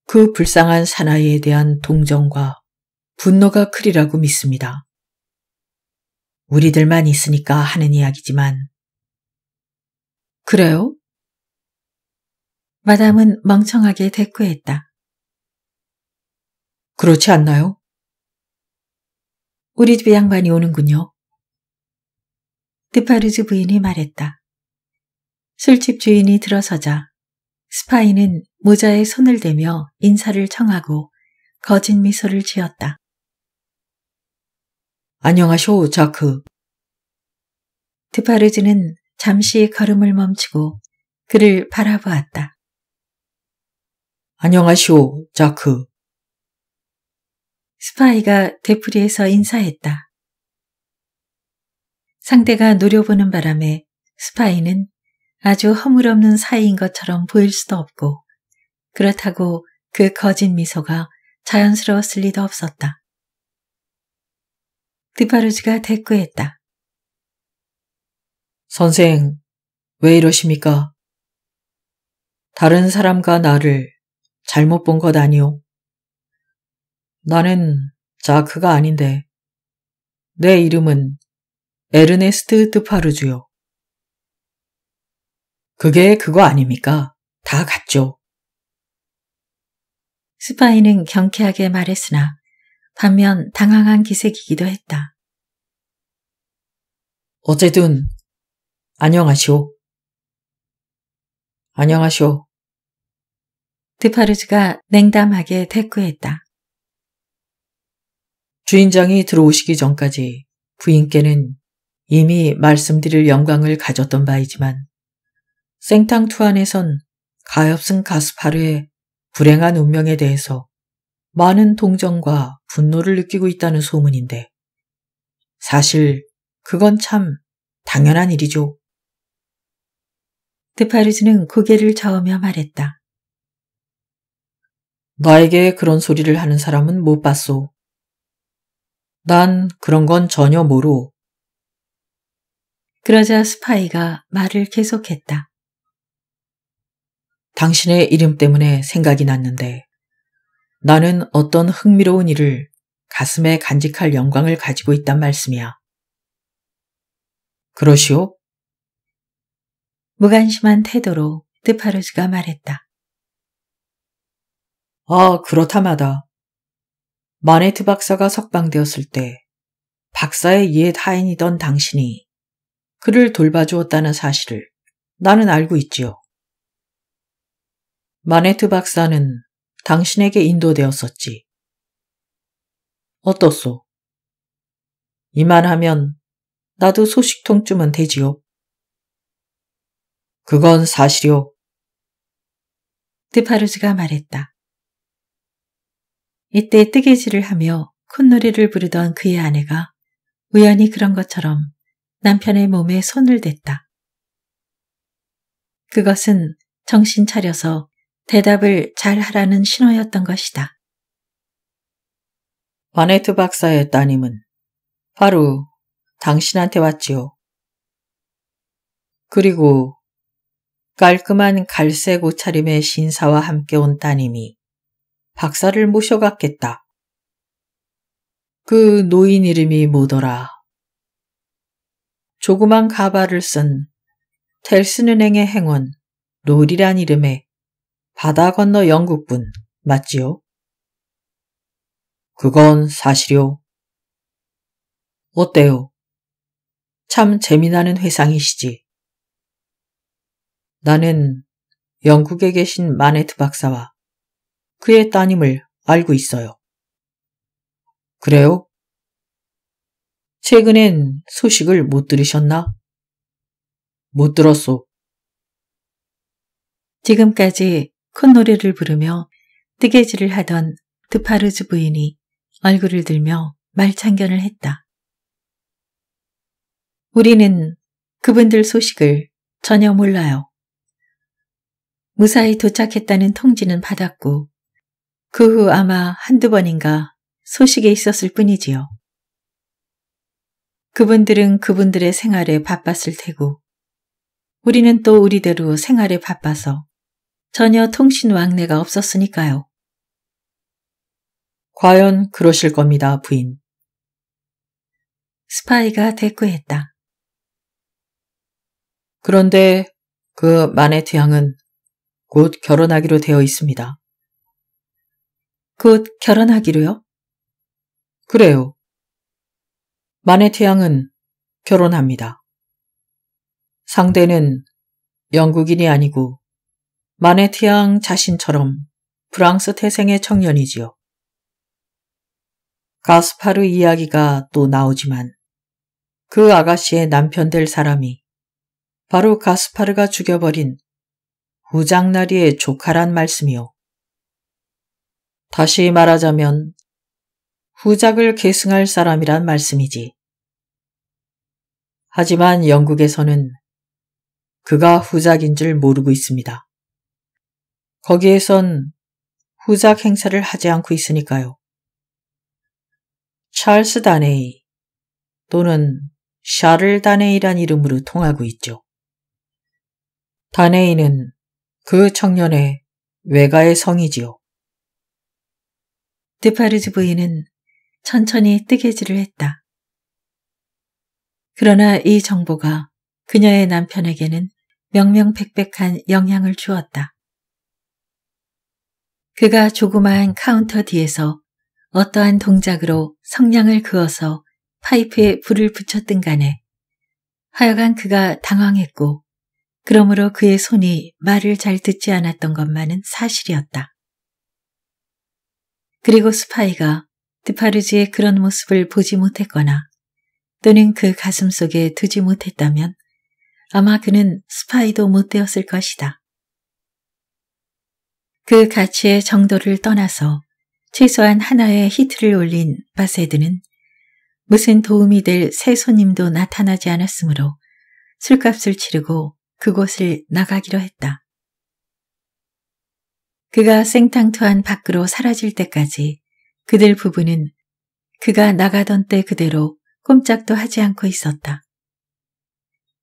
그 불쌍한 사나이에 대한 동정과 분노가 크리라고 믿습니다. 우리들만 있으니까 하는 이야기지만. 그래요? 마담은 멍청하게 대꾸했다. 그렇지 않나요? 우리 집 양반이 오는군요. 드파르즈 부인이 말했다. 술집 주인이 들어서자 스파이는 모자에 손을 대며 인사를 청하고 거짓 미소를 지었다. 안녕하쇼, 자크. 드파르즈는 잠시 걸음을 멈추고 그를 바라보았다. 안녕하쇼, 자크. 스파이가 대풀이에서 인사했다. 상대가 노려보는 바람에 스파이는 아주 허물없는 사이인 것처럼 보일 수도 없고 그렇다고 그 거짓 미소가 자연스러웠을 리도 없었다. 드파르즈가 대꾸했다. 선생, 왜 이러십니까? 다른 사람과 나를 잘못 본 것 아니오. 나는 자크가 아닌데. 내 이름은 에르네스트 드파르주요. 그게 그거 아닙니까? 다 같죠. 스파이는 경쾌하게 말했으나 반면 당황한 기색이기도 했다. 어쨌든 안녕하시오. 안녕하시오. 드파르즈가 냉담하게 대꾸했다. 주인장이 들어오시기 전까지 부인께는 이미 말씀드릴 영광을 가졌던 바이지만 생탕투안에선 가엾은 가스파르의 불행한 운명에 대해서 많은 동정과 분노를 느끼고 있다는 소문인데 사실 그건 참 당연한 일이죠. 드파르즈는 고개를 저으며 말했다. 나에게 그런 소리를 하는 사람은 못 봤소. 난 그런 건 전혀 모르. 그러자 스파이가 말을 계속했다. 당신의 이름 때문에 생각이 났는데 나는 어떤 흥미로운 일을 가슴에 간직할 영광을 가지고 있단 말씀이야. 그러시오? 무관심한 태도로 드파르즈가 말했다. 아, 그렇다마다 마네트 박사가 석방되었을 때 박사의 옛 하인이던 당신이 그를 돌봐주었다는 사실을 나는 알고 있지요. 마네트 박사는 당신에게 인도되었었지. 어떻소? 이만하면 나도 소식통쯤은 되지요. 그건 사실이오. 드파르즈가 말했다. 이때 뜨개질을 하며 콧노래를 부르던 그의 아내가 우연히 그런 것처럼 남편의 몸에 손을 댔다. 그것은 정신 차려서 대답을 잘 하라는 신호였던 것이다. 바네트 박사의 따님은 바로 당신한테 왔지요. 그리고 깔끔한 갈색 옷차림의 신사와 함께 온 따님이 박사를 모셔갔겠다. 그 노인 이름이 뭐더라? 조그만 가발을 쓴 텔슨은행의 행원 롤이란 이름의 바다 건너 영국분 맞지요? 그건 사실요. 어때요? 참 재미나는 회상이시지. 나는 영국에 계신 마네트 박사와 그의 따님을 알고 있어요. 그래요? 최근엔 소식을 못 들으셨나? 못 들었소. 지금까지 콧노래를 부르며 뜨개질을 하던 드파르즈 부인이 얼굴을 들며 말창견을 했다. 우리는 그분들 소식을 전혀 몰라요. 무사히 도착했다는 통지는 받았고 그후 아마 한두 번인가 소식에 있었을 뿐이지요. 그분들은 그분들의 생활에 바빴을 테고 우리는 또 우리대로 생활에 바빠서 전혀 통신 왕래가 없었으니까요. 과연 그러실 겁니다, 부인. 스파이가 대꾸했다. 그런데 그 만의 태 양은 곧 결혼하기로 되어 있습니다. 곧 결혼하기로요? 그래요. 만의 태양은 결혼합니다. 상대는 영국인이 아니고 만의 태양 자신처럼 프랑스 태생의 청년이지요. 가스파르 이야기가 또 나오지만 그 아가씨의 남편 될 사람이 바로 가스파르가 죽여버린 후장나리의 조카란 말씀이요. 다시 말하자면 후작을 계승할 사람이란 말씀이지. 하지만 영국에서는 그가 후작인 줄 모르고 있습니다. 거기에선 후작 행사를 하지 않고 있으니까요. 찰스 다네이 또는 샤를 다네이란 이름으로 통하고 있죠. 다네이는 그 청년의 외가의 성이지요. 드파르즈 부인은 천천히 뜨개질을 했다. 그러나 이 정보가 그녀의 남편에게는 명명백백한 영향을 주었다. 그가 조그마한 카운터 뒤에서 어떠한 동작으로 성냥을 그어서 파이프에 불을 붙였든 간에 하여간 그가 당황했고 그러므로 그의 손이 말을 잘 듣지 않았던 것만은 사실이었다. 그리고 스파이가 드파르지의 그런 모습을 보지 못했거나 또는 그 가슴 속에 두지 못했다면 아마 그는 스파이도 못 되었을 것이다. 그 가치의 정도를 떠나서 최소한 하나의 히트를 올린 바세드는 무슨 도움이 될 새 손님도 나타나지 않았으므로 술값을 치르고 그곳을 나가기로 했다. 그가 생탕토한 밖으로 사라질 때까지 그들 부부는 그가 나가던 때 그대로 꼼짝도 하지 않고 있었다.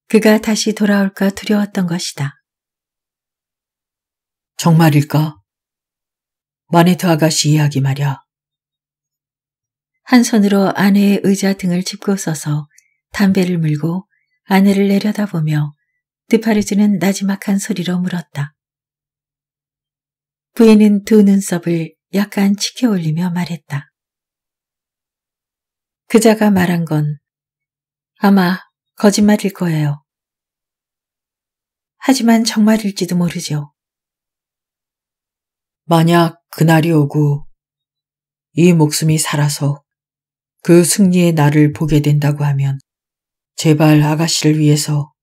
그가 다시 돌아올까 두려웠던 것이다. 정말일까? 마네트 아가씨 이야기 말야. 한 손으로 아내의 의자 등을 짚고 서서 담배를 물고 아내를 내려다보며 드파르즈는 나지막한 소리로 물었다. 부인은 두 눈썹을 약간 치켜 올리며 말했다. 그자가 말한 건 아마 거짓말일 거예요. 하지만 정말일지도 모르죠. 만약 그날이 오고 이 목숨이 살아서 그 승리의 날을 보게 된다고 하면 제발 아가씨를 위해서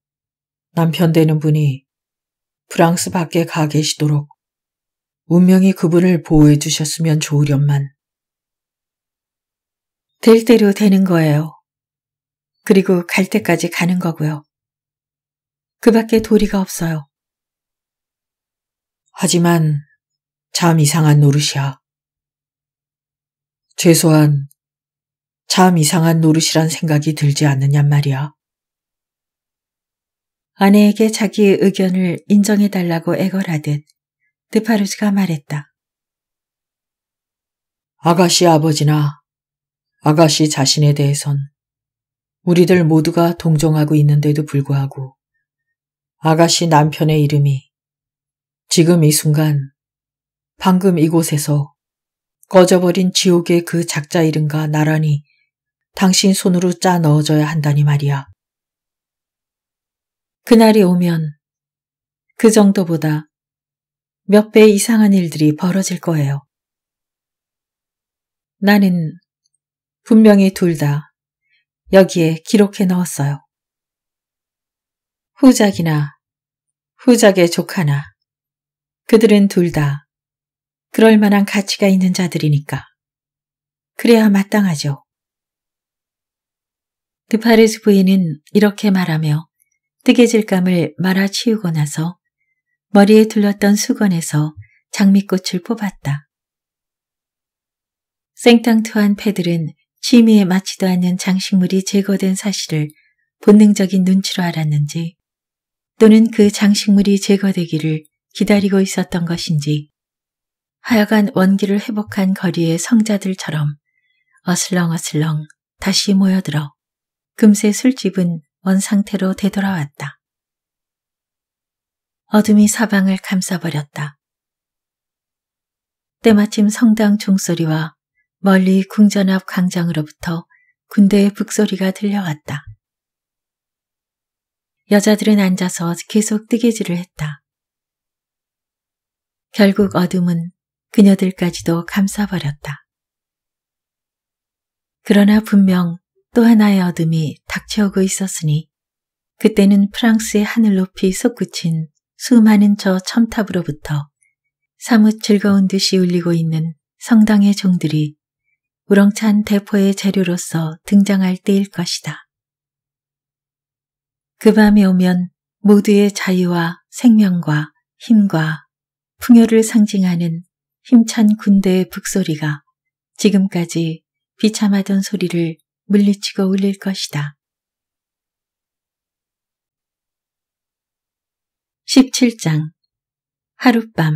남편 되는 분이 프랑스 밖에 가 계시도록 운명이 그분을 보호해 주셨으면 좋으련만. 될 대로 되는 거예요. 그리고 갈 때까지 가는 거고요. 그 밖에 도리가 없어요. 하지만 참 이상한 노릇이야. 최소한 참 이상한 노릇이란 생각이 들지 않느냔 말이야. 아내에게 자기의 의견을 인정해달라고 애걸하듯 드파르즈가 말했다. 아가씨 아버지나 아가씨 자신에 대해선 우리들 모두가 동정하고 있는데도 불구하고 아가씨 남편의 이름이 지금 이 순간 방금 이곳에서 꺼져버린 지옥의 그 작자 이름과 나란히 당신 손으로 짜넣어줘야 한다니 말이야. 그날이 오면 그 정도보다 몇배 이상한 일들이 벌어질 거예요. 나는 분명히 둘 다 여기에 기록해 넣었어요. 후작이나 후작의 조카나 그들은 둘 다 그럴 만한 가치가 있는 자들이니까. 그래야 마땅하죠. 드파르스 부인은 이렇게 말하며 뜨개질감을 말아치우고 나서 머리에 둘렀던 수건에서 장미꽃을 뽑았다. 생탕투한 패들은 취미에 맞지도 않는 장식물이 제거된 사실을 본능적인 눈치로 알았는지 또는 그 장식물이 제거되기를 기다리고 있었던 것인지 하여간 원기를 회복한 거리의 성자들처럼 어슬렁어슬렁 다시 모여들어 금세 술집은 원상태로 되돌아왔다. 어둠이 사방을 감싸버렸다. 때마침 성당 종소리와 멀리 궁전 앞 광장으로부터 군대의 북소리가 들려왔다. 여자들은 앉아서 계속 뜨개질을 했다. 결국 어둠은 그녀들까지도 감싸버렸다. 그러나 분명 또 하나의 어둠이 닥쳐오고 있었으니 그때는 프랑스의 하늘 높이 솟구친 수많은 저 첨탑으로부터 사뭇 즐거운 듯이 울리고 있는 성당의 종들이 우렁찬 대포의 재료로서 등장할 때일 것이다. 그 밤이 오면 모두의 자유와 생명과 힘과 풍요를 상징하는 힘찬 군대의 북소리가 지금까지 비참하던 소리를 물리치고 울릴 것이다. 17장 하룻밤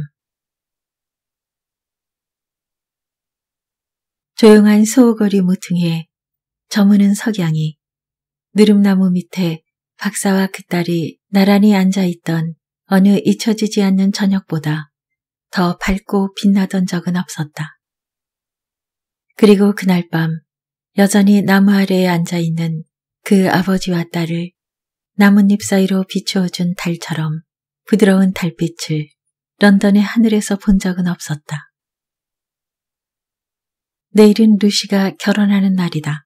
조용한 소거리 모퉁이에 저무는 석양이 느릅나무 밑에 박사와 그 딸이 나란히 앉아있던 어느 잊혀지지 않는 저녁보다 더 밝고 빛나던 적은 없었다. 그리고 그날 밤 여전히 나무 아래에 앉아있는 그 아버지와 딸을 나뭇잎 사이로 비추어준 달처럼 부드러운 달빛을 런던의 하늘에서 본 적은 없었다. 내일은 루시가 결혼하는 날이다.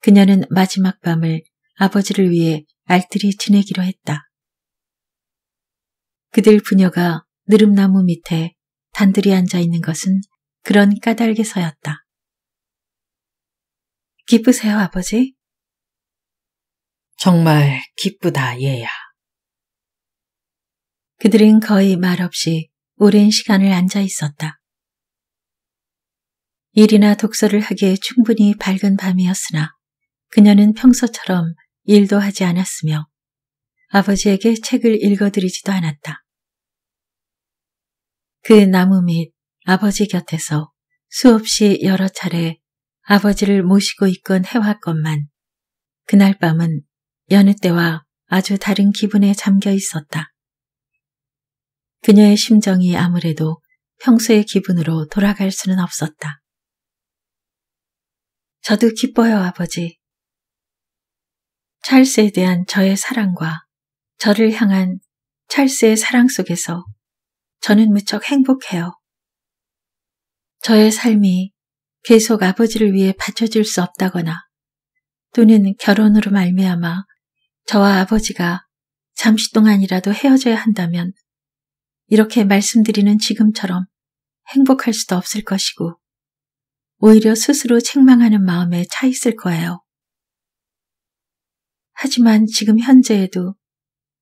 그녀는 마지막 밤을 아버지를 위해 알뜰히 지내기로 했다. 그들 부녀가 느릅나무 밑에 단둘이 앉아 있는 것은 그런 까닭에서였다. 기쁘세요, 아버지? 정말 기쁘다, 얘야. 그들은 거의 말없이 오랜 시간을 앉아 있었다. 일이나 독서를 하기에 충분히 밝은 밤이었으나 그녀는 평소처럼 일도 하지 않았으며 아버지에게 책을 읽어드리지도 않았다. 그 나무 밑 아버지 곁에서 수없이 여러 차례 아버지를 모시고 있건 해왔건만 그날 밤은 여느 때와 아주 다른 기분에 잠겨 있었다. 그녀의 심정이 아무래도 평소의 기분으로 돌아갈 수는 없었다. 저도 기뻐요, 아버지. 찰스에 대한 저의 사랑과 저를 향한 찰스의 사랑 속에서 저는 무척 행복해요. 저의 삶이 계속 아버지를 위해 받쳐질수 없다거나 또는 결혼으로 말미암아 저와 아버지가 잠시 동안이라도 헤어져야 한다면 이렇게 말씀드리는 지금처럼 행복할 수도 없을 것이고 오히려 스스로 책망하는 마음에 차 있을 거예요. 하지만 지금 현재에도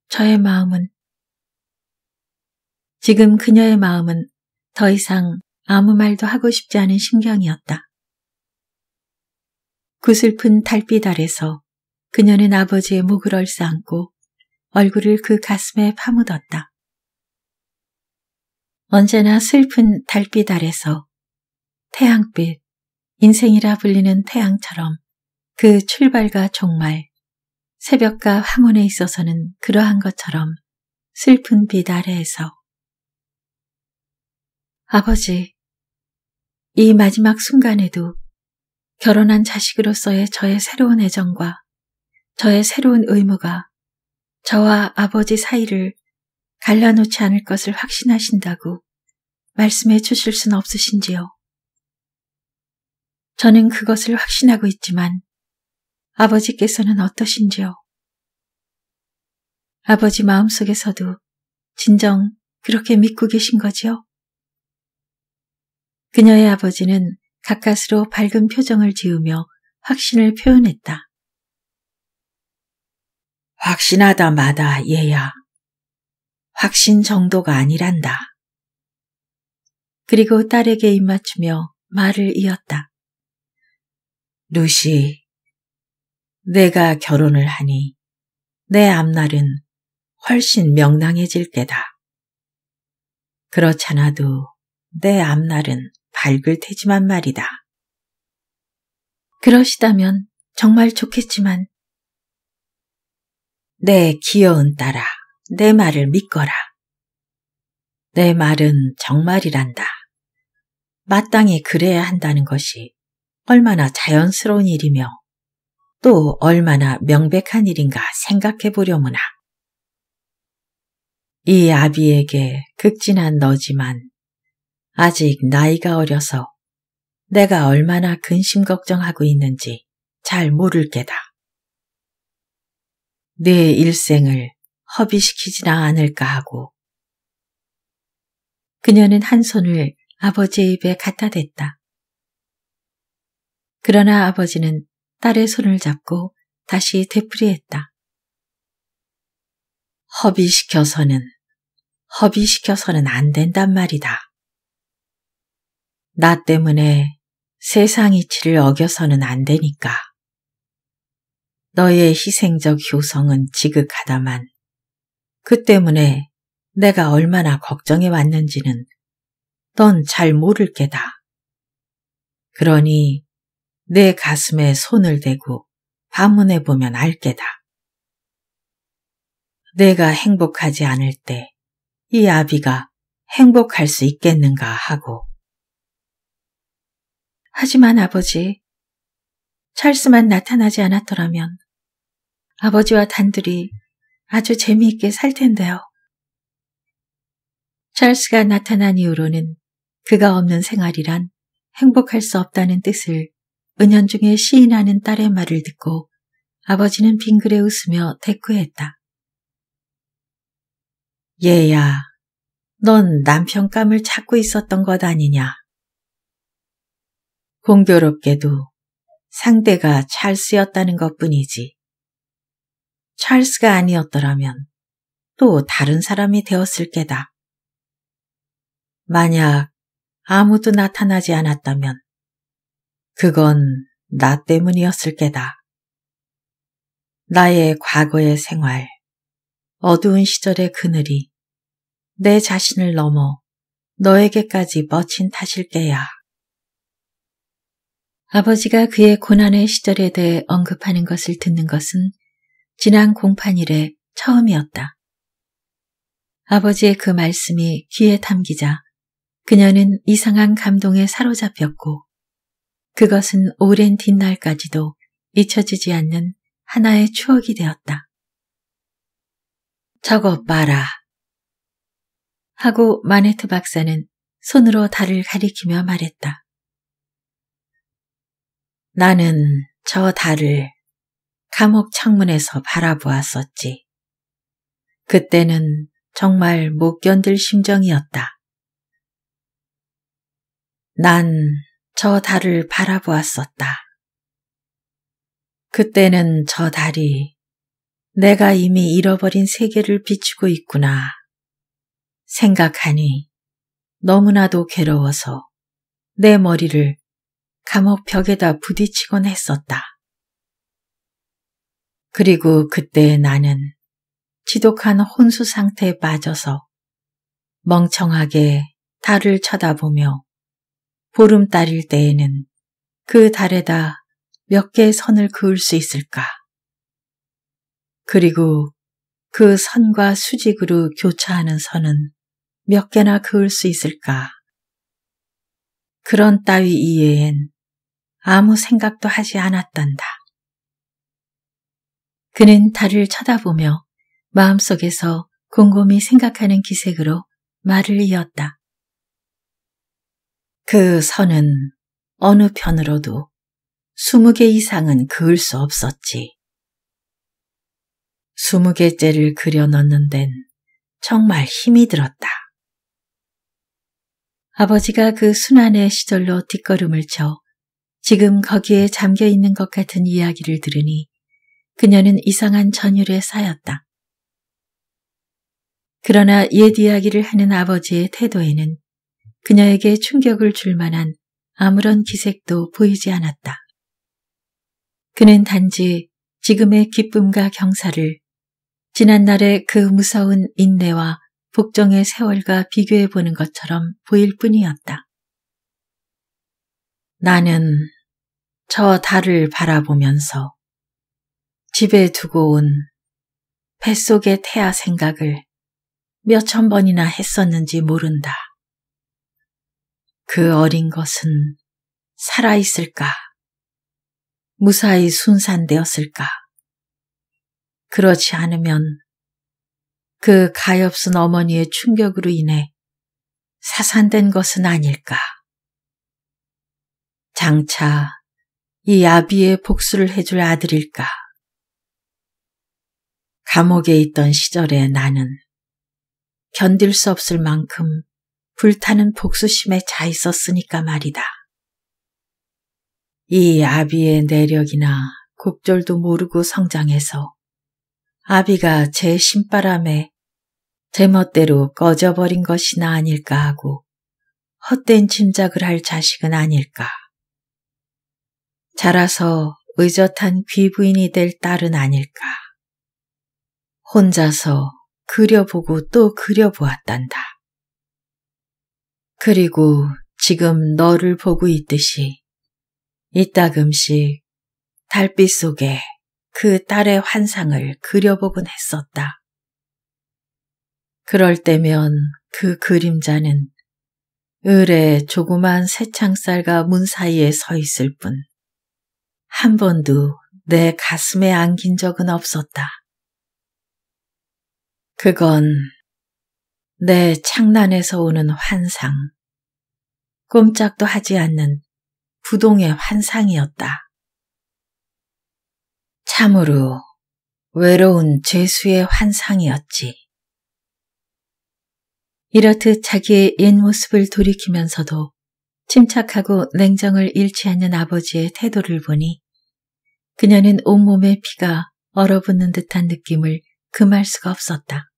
저의 마음은 지금 그녀의 마음은 더 이상 아무 말도 하고 싶지 않은 심경이었다. 구 슬픈 달빛 아래서 그녀는 아버지의 목을 얼싸안고 얼굴을 그 가슴에 파묻었다. 언제나 슬픈 달빛 아래서 태양빛, 인생이라 불리는 태양처럼 그 출발과 종말, 새벽과 황혼에 있어서는 그러한 것처럼 슬픈 빛 아래에서 아버지, 이 마지막 순간에도 결혼한 자식으로서의 저의 새로운 애정과 저의 새로운 의무가 저와 아버지 사이를 갈라놓지 않을 것을 확신하신다고 말씀해 주실 순 없으신지요? 저는 그것을 확신하고 있지만 아버지께서는 어떠신지요? 아버지 마음속에서도 진정 그렇게 믿고 계신 거지요? 그녀의 아버지는 가까스로 밝은 표정을 지으며 확신을 표현했다. 확신하다 마다 얘야. 확신 정도가 아니란다. 그리고 딸에게 입맞추며 말을 이었다. 루시, 내가 결혼을 하니 내 앞날은 훨씬 명랑해질 게다. 그렇잖아도 내 앞날은 밝을 테지만 말이다. 그러시다면 정말 좋겠지만 내 귀여운 딸아. 내 말을 믿거라. 내 말은 정말이란다. 마땅히 그래야 한다는 것이 얼마나 자연스러운 일이며 또 얼마나 명백한 일인가 생각해 보려무나. 이 아비에게 극진한 너지만 아직 나이가 어려서 내가 얼마나 근심 걱정하고 있는지 잘 모를 게다. 내 일생을 허비시키지나 않을까 하고 그녀는 한 손을 아버지의 입에 갖다 댔다. 그러나 아버지는 딸의 손을 잡고 다시 되풀이했다. 허비시켜서는, 허비시켜서는 안 된단 말이다. 나 때문에 세상 이치를 어겨서는 안 되니까. 너의 희생적 효성은 지극하다만 그 때문에 내가 얼마나 걱정해 왔는지는 넌 잘 모를 게다. 그러니 내 가슴에 손을 대고 반문해 보면 알 게다. 내가 행복하지 않을 때 이 아비가 행복할 수 있겠는가 하고. 하지만 아버지, 찰스만 나타나지 않았더라면 아버지와 단둘이 아주 재미있게 살 텐데요. 찰스가 나타난 이후로는 그가 없는 생활이란 행복할 수 없다는 뜻을 은연중에 시인하는 딸의 말을 듣고 아버지는 빙그레 웃으며 대꾸했다. 얘야, 넌 남편감을 찾고 있었던 것 아니냐. 공교롭게도 상대가 찰스였다는 것뿐이지. 찰스가 아니었더라면 또 다른 사람이 되었을 게다. 만약 아무도 나타나지 않았다면 그건 나 때문이었을 게다. 나의 과거의 생활, 어두운 시절의 그늘이 내 자신을 넘어 너에게까지 뻗친 탓일 게야. 아버지가 그의 고난의 시절에 대해 언급하는 것을 듣는 것은 지난 공판 일에 처음이었다. 아버지의 그 말씀이 귀에 담기자 그녀는 이상한 감동에 사로잡혔고 그것은 오랜 뒷날까지도 잊혀지지 않는 하나의 추억이 되었다. 저것 봐라. 하고 마네트 박사는 손으로 달을 가리키며 말했다. 나는 저 달을 감옥 창문에서 바라보았었지. 그때는 정말 못 견딜 심정이었다. 난 저 달을 바라보았었다. 그때는 저 달이 내가 이미 잃어버린 세계를 비추고 있구나. 생각하니 너무나도 괴로워서 내 머리를 감옥 벽에다 부딪히곤 했었다. 그리고 그때 나는 지독한 혼수 상태에 빠져서 멍청하게 달을 쳐다보며 보름달일 때에는 그 달에다 몇 개의 선을 그을 수 있을까? 그리고 그 선과 수직으로 교차하는 선은 몇 개나 그을 수 있을까? 그런 따위 이외엔 아무 생각도 하지 않았단다. 그는 달을 쳐다보며 마음속에서 곰곰이 생각하는 기색으로 말을 이었다. 그 선은 어느 편으로도 스무 개 이상은 그을 수 없었지. 스무 개째를 그려 넣는 데는 정말 힘이 들었다. 아버지가 그 순환의 시절로 뒷걸음을 쳐 지금 거기에 잠겨 있는 것 같은 이야기를 들으니 그녀는 이상한 전율에 쌓였다. 그러나 옛 이야기를 하는 아버지의 태도에는 그녀에게 충격을 줄 만한 아무런 기색도 보이지 않았다. 그는 단지 지금의 기쁨과 경사를 지난날의 그 무서운 인내와 복종의 세월과 비교해 보는 것처럼 보일 뿐이었다. 나는 저 달을 바라보면서 집에 두고 온 뱃속의 태아 생각을 몇천 번이나 했었는지 모른다. 그 어린 것은 살아있을까? 무사히 순산되었을까? 그렇지 않으면 그 가엾은 어머니의 충격으로 인해 사산된 것은 아닐까? 장차 이 아비의 복수를 해줄 아들일까? 감옥에 있던 시절에 나는 견딜 수 없을 만큼 불타는 복수심에 차 있었으니까 말이다. 이 아비의 내력이나 곡절도 모르고 성장해서 아비가 제 신바람에 제멋대로 꺼져버린 것이나 아닐까 하고 헛된 짐작을 할 자식은 아닐까. 자라서 의젓한 귀부인이 될 딸은 아닐까. 혼자서 그려보고 또 그려보았단다. 그리고 지금 너를 보고 있듯이 이따금씩 달빛 속에 그 딸의 환상을 그려보곤 했었다. 그럴 때면 그 그림자는 을의 조그만 새창살과 문 사이에 서 있을 뿐 한 번도 내 가슴에 안긴 적은 없었다. 그건 내 창난에서 오는 환상, 꼼짝도 하지 않는 부동의 환상이었다. 참으로 외로운 죄수의 환상이었지. 이렇듯 자기의 옛 모습을 돌이키면서도 침착하고 냉정을 잃지 않는 아버지의 태도를 보니 그녀는 온몸에 피가 얼어붙는 듯한 느낌을 금할 수가 없었다.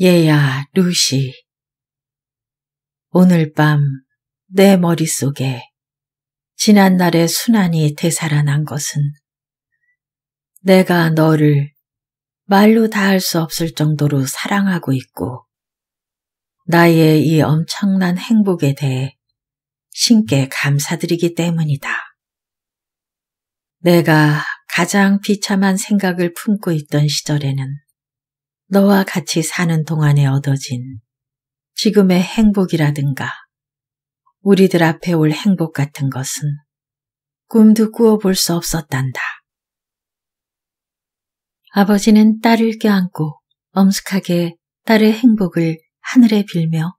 얘야, 루시. 오늘 밤 내 머릿속에 지난날의 순환이 되살아난 것은 내가 너를 말로 다할 수 없을 정도로 사랑하고 있고 나의 이 엄청난 행복에 대해 신께 감사드리기 때문이다. 내가 가장 비참한 생각을 품고 있던 시절에는 너와 같이 사는 동안에 얻어진 지금의 행복이라든가 우리들 앞에 올 행복 같은 것은 꿈도 꾸어볼 수 없었단다. 아버지는 딸을 껴안고 엄숙하게 딸의 행복을 하늘에 빌며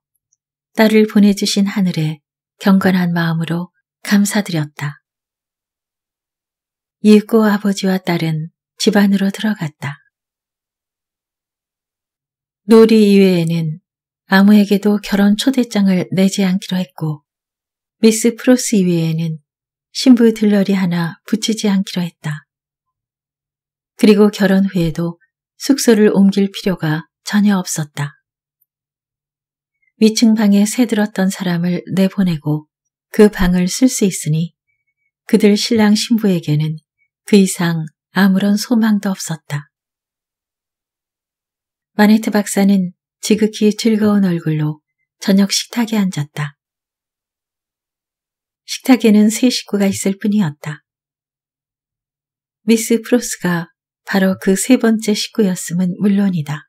딸을 보내주신 하늘에 경건한 마음으로 감사드렸다. 이윽고 아버지와 딸은 집 안으로 들어갔다. 놀이 이외에는 아무에게도 결혼 초대장을 내지 않기로 했고 미스 프로스 이외에는 신부 들러리 하나 붙이지 않기로 했다. 그리고 결혼 후에도 숙소를 옮길 필요가 전혀 없었다. 위층 방에 새들었던 사람을 내보내고 그 방을 쓸 수 있으니 그들 신랑 신부에게는 그 이상 아무런 소망도 없었다. 마네트 박사는 지극히 즐거운 얼굴로 저녁 식탁에 앉았다. 식탁에는 세 식구가 있을 뿐이었다. 미스 프로스가 바로 그 세 번째 식구였음은 물론이다.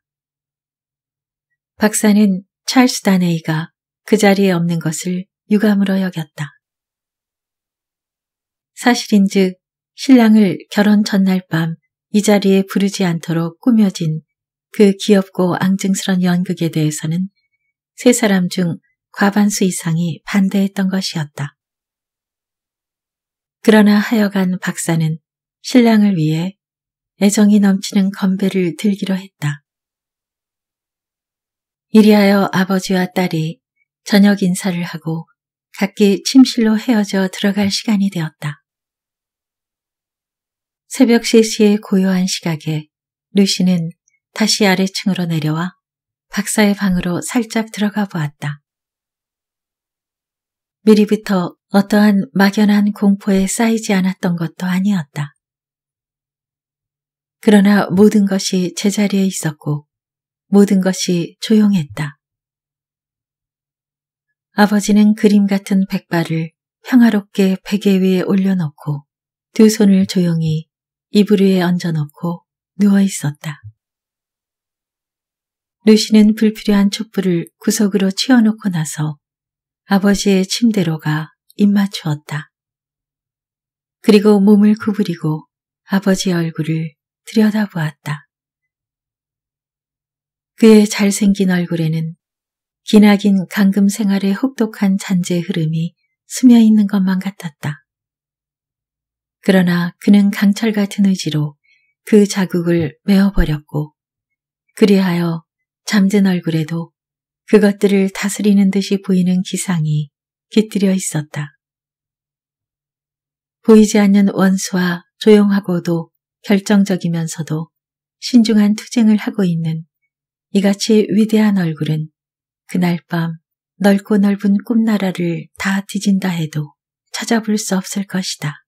박사는 찰스 다네이가 그 자리에 없는 것을 유감으로 여겼다. 사실인즉 신랑을 결혼 전날 밤 이 자리에 부르지 않도록 꾸며진 그 귀엽고 앙증스런 연극에 대해서는 세 사람 중 과반수 이상이 반대했던 것이었다. 그러나 하여간 박사는 신랑을 위해 애정이 넘치는 건배를 들기로 했다. 이리하여 아버지와 딸이 저녁 인사를 하고 각기 침실로 헤어져 들어갈 시간이 되었다. 새벽 3시의 고요한 시각에 루시는 다시 아래층으로 내려와 박사의 방으로 살짝 들어가 보았다. 미리부터 어떠한 막연한 공포에 쌓이지 않았던 것도 아니었다. 그러나 모든 것이 제자리에 있었고 모든 것이 조용했다. 아버지는 그림 같은 백발을 평화롭게 베개 위에 올려놓고 두 손을 조용히 이불 위에 얹어놓고 누워 있었다. 루시는 불필요한 촛불을 구석으로 치워놓고 나서 아버지의 침대로 가 입맞추었다. 그리고 몸을 구부리고 아버지의 얼굴을 들여다보았다. 그의 잘생긴 얼굴에는 기나긴 감금 생활의 혹독한 잔재의 흐름이 스며 있는 것만 같았다. 그러나 그는 강철 같은 의지로 그 자국을 메어버렸고 그리하여 잠든 얼굴에도 그것들을 다스리는 듯이 보이는 기상이 깃들여 있었다. 보이지 않는 원수와 조용하고도 결정적이면서도 신중한 투쟁을 하고 있는 이같이 위대한 얼굴은 그날 밤 넓고 넓은 꿈나라를 다 뒤진다 해도 찾아볼 수 없을 것이다.